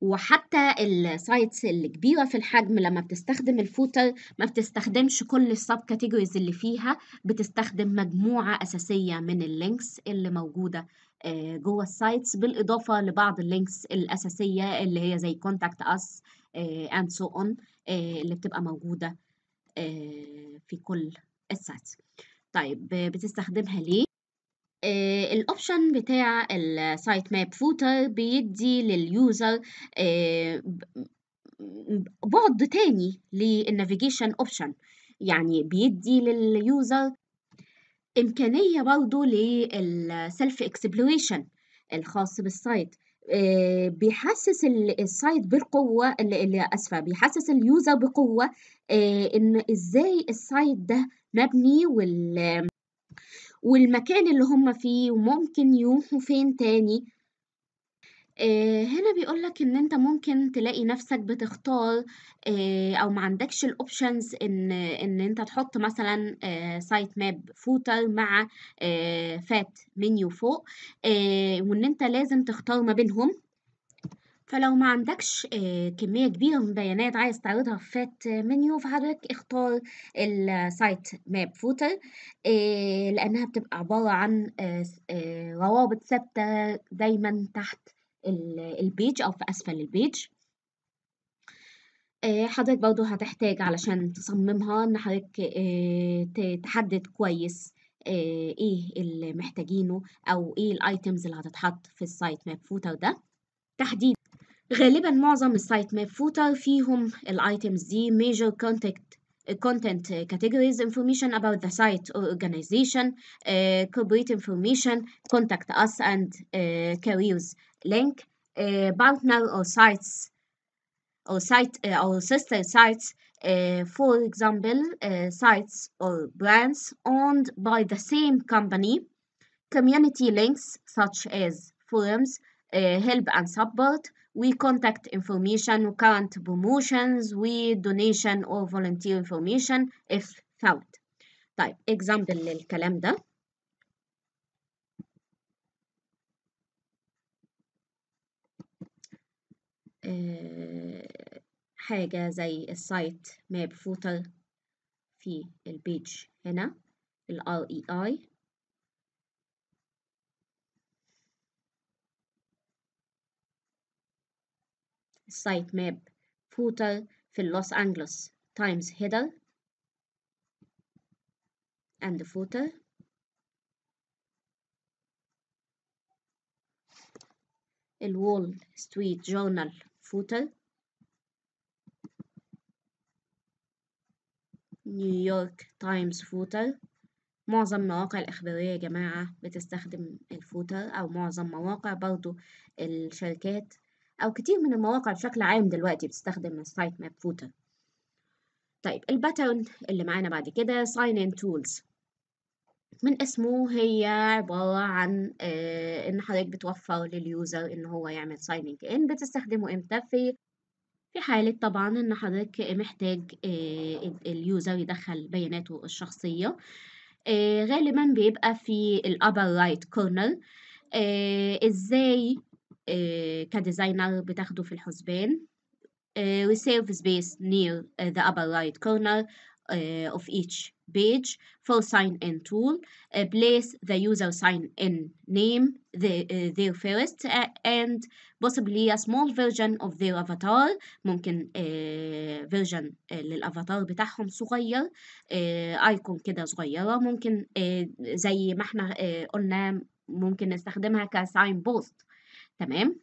وحتى السايتس الكبيره في الحجم لما بتستخدم الفوتر ما بتستخدمش كل السب كاتيجوريز اللي فيها بتستخدم مجموعه اساسيه من اللينكس اللي موجوده آه، جوه السايتس بالاضافه لبعض اللينكس الاساسيه اللي هي زي كونتاكت اس اند سو اون اللي بتبقى موجوده آه، في كل السايتس طيب بتستخدمها ليه آه، الاوبشن بتاع السايت ماب فوتر بيدي لليوزر بعد تاني للنافيجيشن اوبشن يعني بيدي لليوزر إمكانية برضو للسلف اكسبلوريشن الخاص بالسايت آه، بيحسس السايت بالقوة اللي أسفة بيحسس اليوزر بقوة آه، إن إزاي السايت ده مبني وال والمكان اللي هم فيه وممكن يروحوا فين تاني آه، هنا بيقول لك ان انت ممكن تلاقي نفسك بتختار آه، او ما عندكش الاوبشنز ان ان انت تحط مثلا سايت ماب فوتر مع فات آه، منيو فوق وان انت لازم تختار ما بينهم فلو ما عندكش كمية كبيرة من بيانات عايز تعرضها في فات منيو فحضرتك اختار السايت ماب فوتر لأنها بتبقى عبارة عن روابط ثابتة دايما تحت البيج أو في أسفل البيج آه، حضرتك برضو هتحتاج علشان تصممها إن حضرتك آه، تحدد كويس آه، ايه اللي محتاجينه او ايه الايتمز اللي هتتحط في السايت ماب فوتر ده تحديد غالبا معظم السايت ماب فوتر فيهم الايتمز دي major contact content categories information about the site or organization uh, corporate information contact us and uh, careers link uh, now or sites or site uh, or sister sites uh, for example uh, sites or brands owned by the same company community links such as forums uh, help and support we contact information current promotions we donation or volunteer information if found طيب example للكلام ده آه، حاجة زي السايت ماب فوتر في البيج هنا ال REI السايت ماب فوتر في اللوس أنجلوس تايمز هيدر and footer الوول ستريت جورنال فوتل نيويورك تايمز فوتر معظم مواقع الإخبارية يا جماعة بتستخدم الفوتر أو معظم مواقع برضو الشركات أو كتير من المواقع بشكل عام دلوقتي بتستخدم السايت ماب فوتر طيب الباترن اللي معانا بعد كده ساين ان تولز من اسمه هي عبارة عن آه إن حضرتك بتوفر لليوزر إن هو يعمل سايننج إن بتستخدمه إمتى في في حالة طبعا إن حضرتك محتاج آه اليوزر يدخل بياناته الشخصية آه غالبا بيبقى في الأبر رايت كورنر إزاي آه، كديزاينر بتاخده في الحسبان آه، reserve space near the upper right corner آه، of each page for sign in tool uh, place the user sign in name the, uh, their first uh, and possibly a small version of their avatar ممكن uh, version uh, للافاتار بتاعهم صغير uh, icon كده صغيره ممكن uh, زي ما احنا uh, قلنا ممكن نستخدمها كساين بوست تمام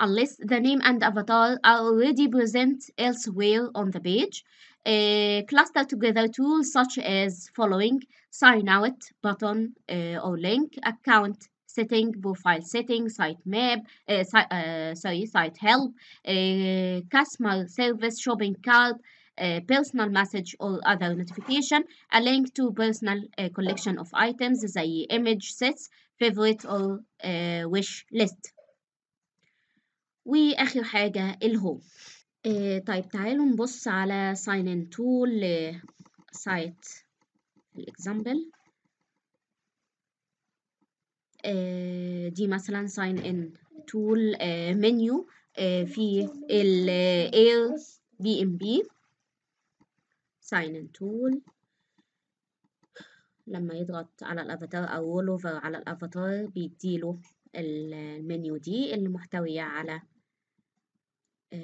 unless the name and avatar are already present elsewhere on the page uh, cluster together tools such as following sign out button uh, or link account setting profile setting site map uh, si uh, sorry site help uh, customer service shopping cart uh, personal message or other notification a link to personal uh, collection of items زي image sets favorite or wish list واخر حاجه الهوم آه، طيب تعالوا نبص على sign in تو site الاكزامبل آه، دي مثلا sign in tool آه، menu في ال Airbnb sign in بي لما يضغط على الافاتار او رول على الافاتار بيديله المنيو دي اللي محتوية على Uh,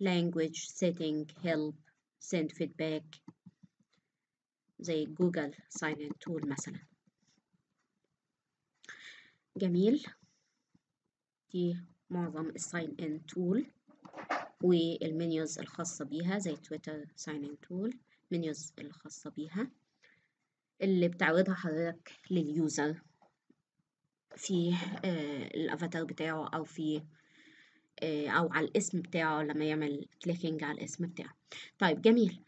language setting help send feedback زي جوجل ساين ان تول مثلا جميل دي معظم الساين ان تول والمنيوز الخاصة بيها زي تويتر ساين ان تول منيوز الخاصة بيها اللي بتعرضها حضرتك لليوزر في آه، الافاتار بتاعه او في آه، او على الاسم بتاعه لما يعمل كليكينج على الاسم بتاعه طيب جميل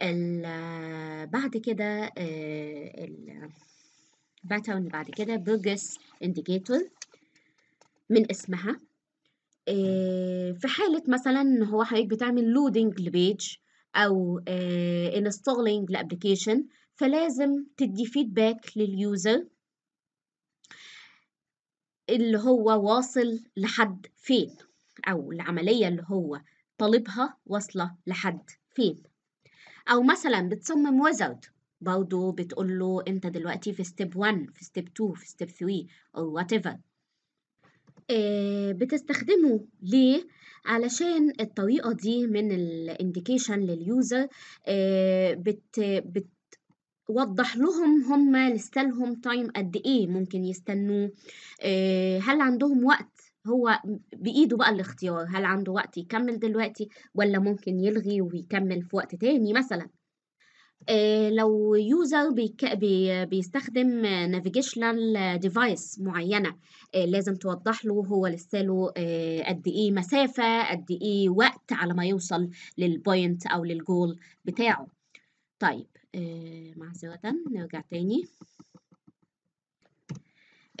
آه، بعد كده آه، الباترن بعد كده بروجرس انديكيتور من اسمها في حالة مثلا ان هو حضرتك بتعمل لودنج لبيج او انستالينج لابلكيشن فلازم تدي فيدباك لليوزر اللي هو واصل لحد فين أو العملية اللي هو طالبها واصلة لحد فين أو مثلا بتصمم وزود برضه بتقول له أنت دلوقتي في ستيب 1 في ستيب 2 في ستيب 3 أو وات ايفر بتستخدمه ليه؟ علشان الطريقة دي من الانديكيشن لليوزر آه، بت بت وضح لهم هم لسه لهم تايم قد ايه ممكن يستنوه آه، هل عندهم وقت هو بإيده بقى الاختيار هل عنده وقت يكمل دلوقتي ولا ممكن يلغي ويكمل في وقت تاني مثلا إيه لو يوزر بيك... بي... بيستخدم نافيجيشنال ديفايس معينه إيه لازم توضح له هو لسه له إيه قد ايه مسافه قد ايه وقت على ما يوصل للبوينت او للجول بتاعه طيب آه، معذره نرجع تاني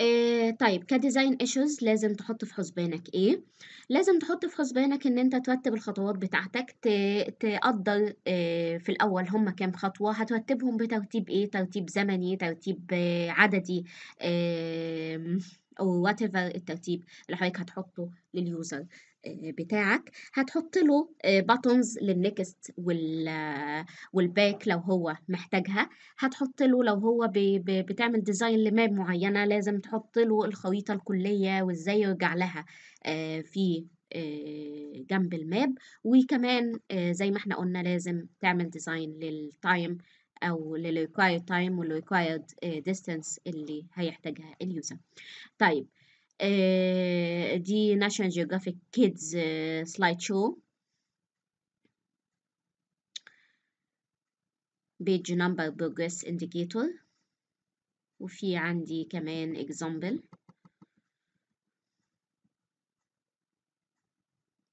إيه طيب كديزاين ايشوز لازم تحط في حسبانك ايه لازم تحط في حسبانك ان انت ترتب الخطوات بتاعتك تقدر إيه في الاول هم كام خطوه هترتبهم بترتيب ايه ترتيب زمني ترتيب إيه عددي إيه او وات ايفر الترتيب اللي حضرتك هتحطه لليوزر آه، بتاعك هتحط له باتونز للنكست والباك لو هو محتاجها هتحط له لو هو بتعمل ديزاين لماب معينه لازم تحط له الخريطه الكليه وازاي يرجع لها آه، في آه، جنب الماب وكمان زي ما احنا قلنا لازم تعمل ديزاين للتايم او للريكوايرد تايم والريكوايرد ديستانس اللي هيحتاجها اليوزر طيب آه، دي ناشونال جيوغرافيك كيدز سلايد شو بيج نمبر بروجريس انديكيتور وفي عندي كمان اكزامبل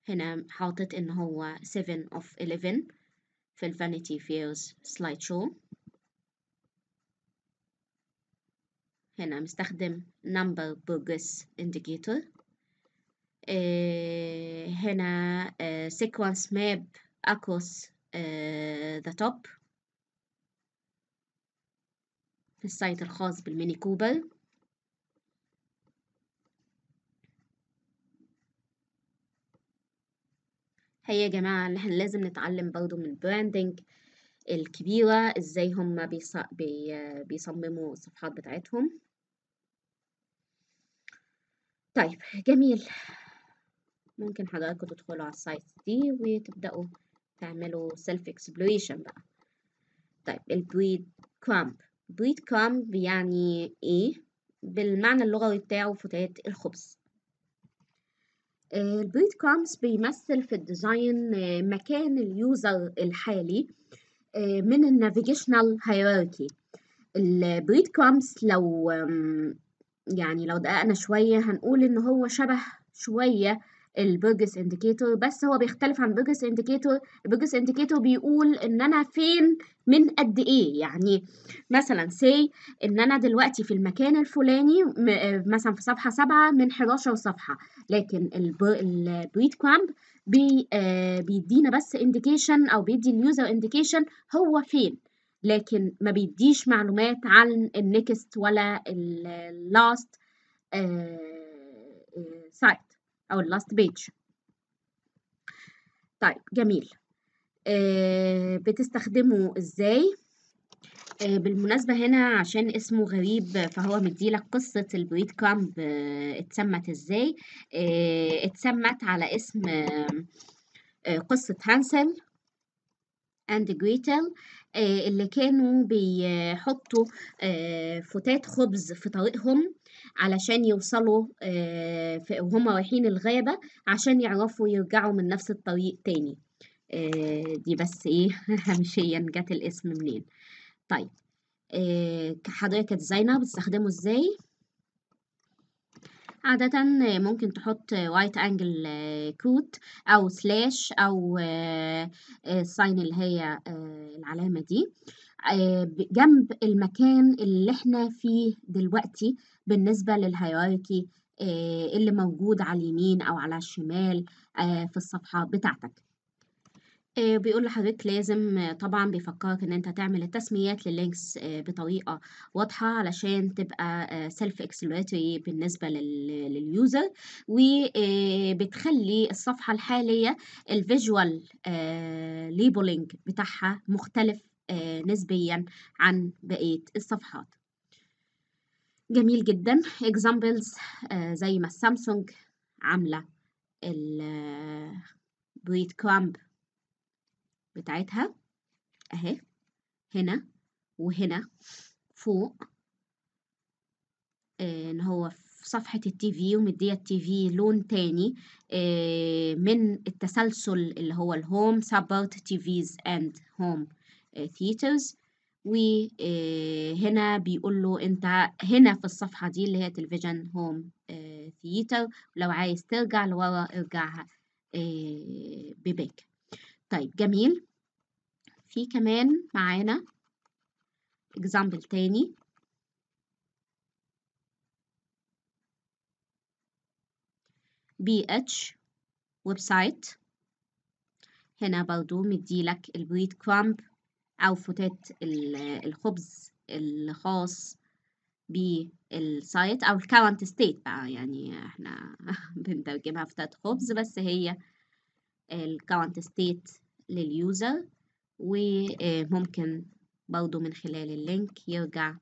هنا حاطط ان هو 7 of 11 في الفانيتي فيرز سلايد شو هنا مستخدم number progress indicator آه، هنا آه، sequence map across آه، the top في السايت الخاص بالميني كوبر هي يا جماعة اللي احنا لازم نتعلم برضه من البراندنج الكبيرة ازاي هم بيص... بي... بيصمموا الصفحات بتاعتهم طيب جميل ممكن حضراتكم تدخلوا على السايت دي وتبدأوا تعملوا سيلف اكسبلوريشن بقى طيب البريد كرامب بريد كرامب يعني ايه بالمعنى اللغوي بتاعه فتات الخبز البريد كرامبس بيمثل في الديزاين آه، مكان اليوزر الحالي آه، من النافيجيشنال هيراركي البريد كرامز لو يعني لو دققنا شوية هنقول إن هو شبه شوية البرجس انديكيتور بس هو بيختلف عن البرجس انديكيتور البرجس انديكيتور بيقول ان انا فين من قد ايه يعني مثلا سي ان انا دلوقتي في المكان الفلاني مثلا في صفحه 7 من 11 صفحه لكن البريد كرامب بي آه، بيدينا بس انديكيشن او بيدي اليوزر انديكيشن هو فين لكن ما بيديش معلومات عن النكست ولا اللاست آه أو اللاست بيج طيب جميل آه، بتستخدمه إزاي؟ آه، بالمناسبة هنا عشان اسمه غريب فهو مديلك قصة البريد كامب آه، اتسمت ازاي اتسمت على اسم قصة هانسل اند جريتل اللي كانوا بيحطوا فتات خبز في طريقهم علشان يوصلوا آه، وهم رايحين الغابة عشان يعرفوا يرجعوا من نفس الطريق تاني آه، دي بس ايه هي جت الاسم منين طيب آه، حضرتك ديزاينر بتستخدمه ازاي عادة ممكن تحط وايت انجل كوت او سلاش او الساين اللي هي العلامة دي جنب المكان اللي احنا فيه دلوقتي بالنسبة للهيراركي آه، اللي موجود على اليمين أو على الشمال آه، في الصفحة بتاعتك آه، بيقول لحضرتك لازم طبعا بيفكرك ان انت تعمل التسميات لللينكس بطريقه واضحه علشان تبقى سيلف اكسلراتوري بالنسبه لليوزر وبتخلي الصفحه الحاليه الفيجوال ليبولينج بتاعها مختلف نسبيا عن بقيه الصفحات جميل جدا examples آه، زي ما سامسونج عاملة البويت كامب آه، بتاعتها اهي هنا وهنا فوق آه، ان هو في صفحة التي في ومدية التي في لون تاني من التسلسل اللي هو الهوم سبورت تي فيز اند هوم ثيترز وهنا آه، بيقول له انت هنا في الصفحة دي اللي هي تلفزيون هوم ثيتر لو عايز ترجع لورا ارجعها آه، بباك طيب جميل في كمان معانا اكزامبل تاني بي اتش ويب سايت هنا برضو مديلك البريد كرامب أو فتات الخبز الخاص بالسايت أو الكاونت ستيت بقى يعني احنا بنترجمها فتات خبز بس هي الكاونت ستيت لليوزر وممكن برضو من خلال اللينك يرجع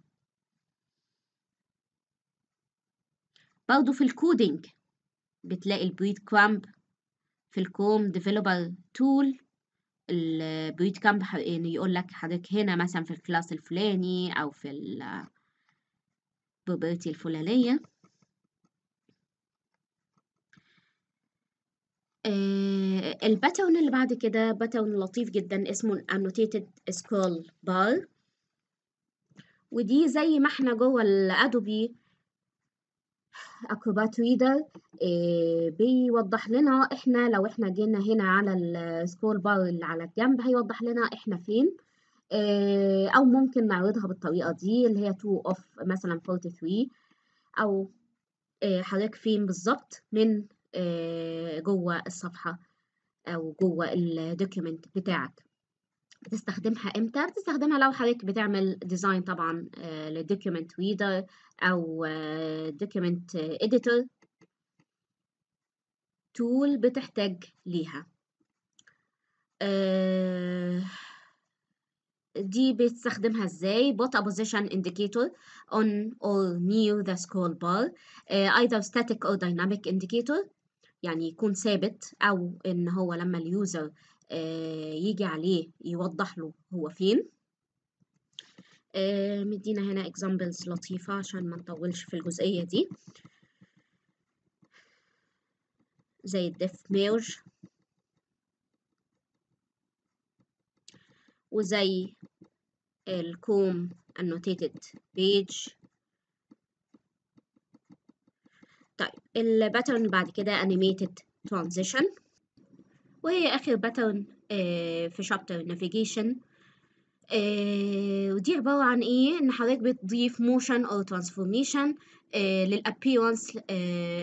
برضو في الكودينج بتلاقي البريد كرامب في الكوم ديفلوبر تول البيوت كامب يعني يقول لك حضرتك هنا مثلا في الكلاس الفلاني أو في البروبرتي الفلانية آه، الباترون اللي بعد كده باترون لطيف جدا اسمه annotated scroll bar ودي زي ما احنا جوه الادوبي اكروباتويدا آه، بيوضح لنا احنا لو احنا جينا هنا على السكول بار اللي على الجنب هيوضح لنا احنا فين آه، او ممكن نعرضها بالطريقه دي اللي هي 2 اوف مثلا 43 او آه، حضرتك فين بالظبط من جوه الصفحه او جوه الدوكيمنت بتاعك بتستخدمها امتى بتستخدمها لو حضرتك بتعمل ديزاين طبعا آه، لدوكيومنت ريدر او دوكيومنت اديتور تول بتحتاج ليها آه، دي بتستخدمها ازاي بوت a position indicator on or near the scroll bar آه، either static or dynamic indicator يعني يكون ثابت او ان هو لما اليوزر آه، يجي عليه يوضح له هو فين آه، مدينا هنا examples لطيفة عشان ما نطولش في الجزئية دي زي الدف ميرج وزي الكوم annotated page طيب الباترن بعد كده animated transition وهي آخر باترن آه، في شابتر نافيجيشن ودي عبارة عن إيه إن حضرتك بتضيف موشن أو ترانسفورميشن للأبيرنس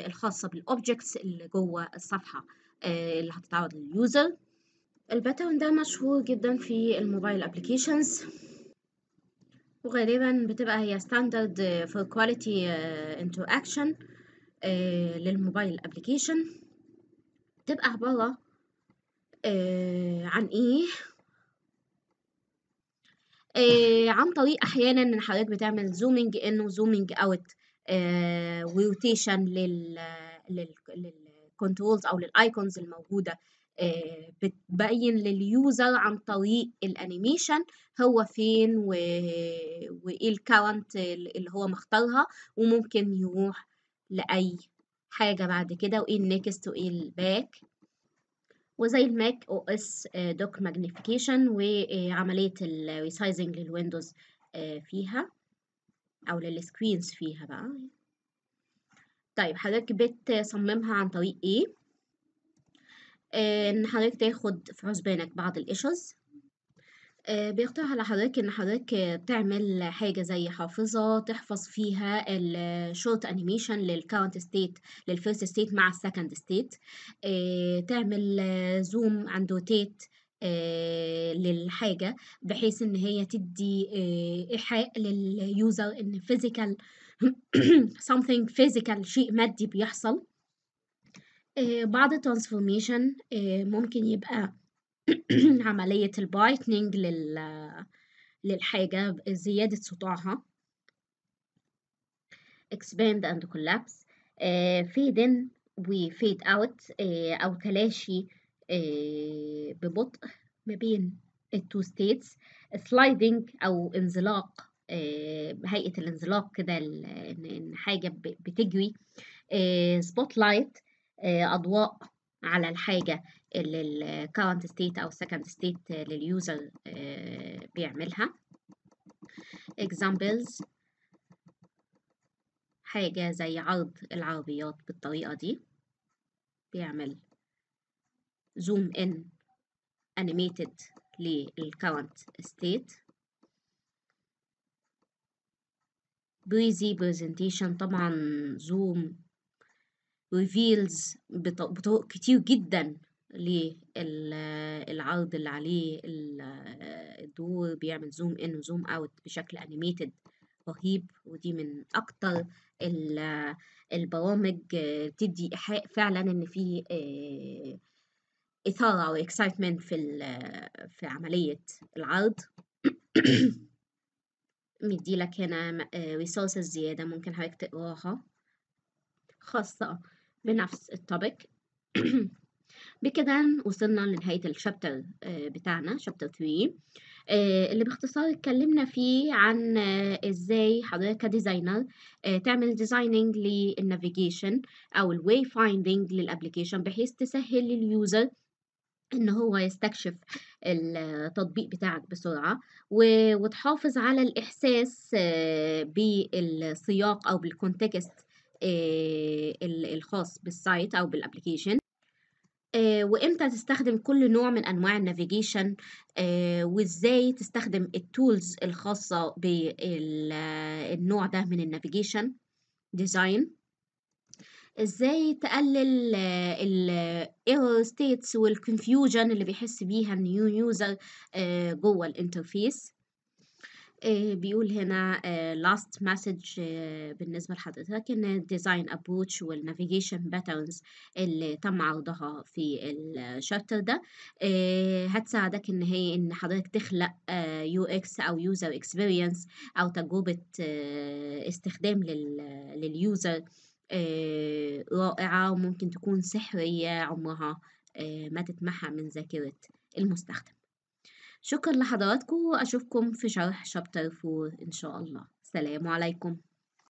الخاصة بالأوبجكتس اللي جوه الصفحة آه، اللي هتتعرض لليوزر الباترن ده مشهور جدا في الموبايل ابلكيشنز وغالبا بتبقى هي ستاندرد فور كواليتي انتراكشن للموبايل ابلكيشن تبقى عبارة آه، عن ايه آه عن طريق احيانا ان حضرتك بتعمل زومينج ان وزومينج اوت آه لل للكنترولز او للايكونز الموجوده آه بتبين لليوزر عن طريق الانيميشن هو فين و... وايه الكاونت اللي هو مختارها وممكن يروح لاي حاجه بعد كده وايه النكست وايه الباك وزي الماك او اس آه، دوك ماجنيفيكيشن وعمليه الريسايزنج للويندوز آه، فيها او للسكرينز فيها بقى طيب حضرتك بتصممها عن طريق ايه آه، ان حضرتك تاخد في حسبانك بعض الايشوز آه، بيقترح على حضرتك إن حضرتك تعمل حاجة زي حافظة تحفظ فيها الشورت أنيميشن للكارنت ستيت للفيرست ستيت مع السكند آه، ستيت تعمل زوم أند روتيت للحاجة بحيث إن هي تدي آه، إيحاء لليوزر إن فيزيكال something physical شيء مادي بيحصل بعض الترانسفورميشن ممكن يبقى عملية البايتنينج لل للحاجة زيادة سطوعها expand and collapse آه، fade in وفيد اوت out آه، او تلاشي آه، ببطء ما بين التو ستيتس سلايدنج او انزلاق هيئة الانزلاق كده ان حاجة بتجوي سبوت لايت اضواء على الحاجة اللي الـ current state أو second state لليوزر آه، بيعملها examples حاجة زي عرض العربيات بالطريقة دي بيعمل زوم ان animated current state بريزي برزنتيشن طبعا زوم ريفيلز بطرق كتير جدا للعرض اللي عليه الدور بيعمل زوم ان وزوم اوت بشكل انيميتد رهيب ودي من اكتر البرامج بتدي ايحاء فعلا ان في آه، اثاره او اكسايتمنت في في عمليه العرض مديلك هنا ريسورسز آه، زياده ممكن حضرتك تقراها خاصه بنفس التوبيك بكده وصلنا لنهاية الشابتر آه، بتاعنا شابتر آه، 3 اللي باختصار اتكلمنا فيه عن آه، ازاي حضرتك كديزاينر تعمل ديزايننج للنافيجيشن او الواي فايندنج للابلكيشن بحيث تسهل لليوزر ان هو يستكشف التطبيق بتاعك بسرعة وتحافظ على الإحساس بالسياق أو بالكونتكست آه، الخاص بالسايت أو بالابليكيشن آه، وامتى تستخدم كل نوع من انواع النافيجيشن آه، وازاي تستخدم التولز الخاصه بالنوع ده من النافيجيشن ديزاين ازاي تقلل states ستيتس confusion اللي بيحس بيها new يوزر جوه الانترفيس آه، بيقول هنا آه، last message آه، بالنسبة لحضرتك إن design approach والnavigation patterns اللي تم عرضها في الشابتر ده هتساعدك إن هي إن حضرتك تخلق UX أو user experience أو تجربة استخدام لليوزر رائعة وممكن تكون سحرية عمرها ما تتمحى من ذاكرة المستخدم شكرا لحضراتكم وأشوفكم في شرح شابتر 4 إن شاء الله سلام عليكم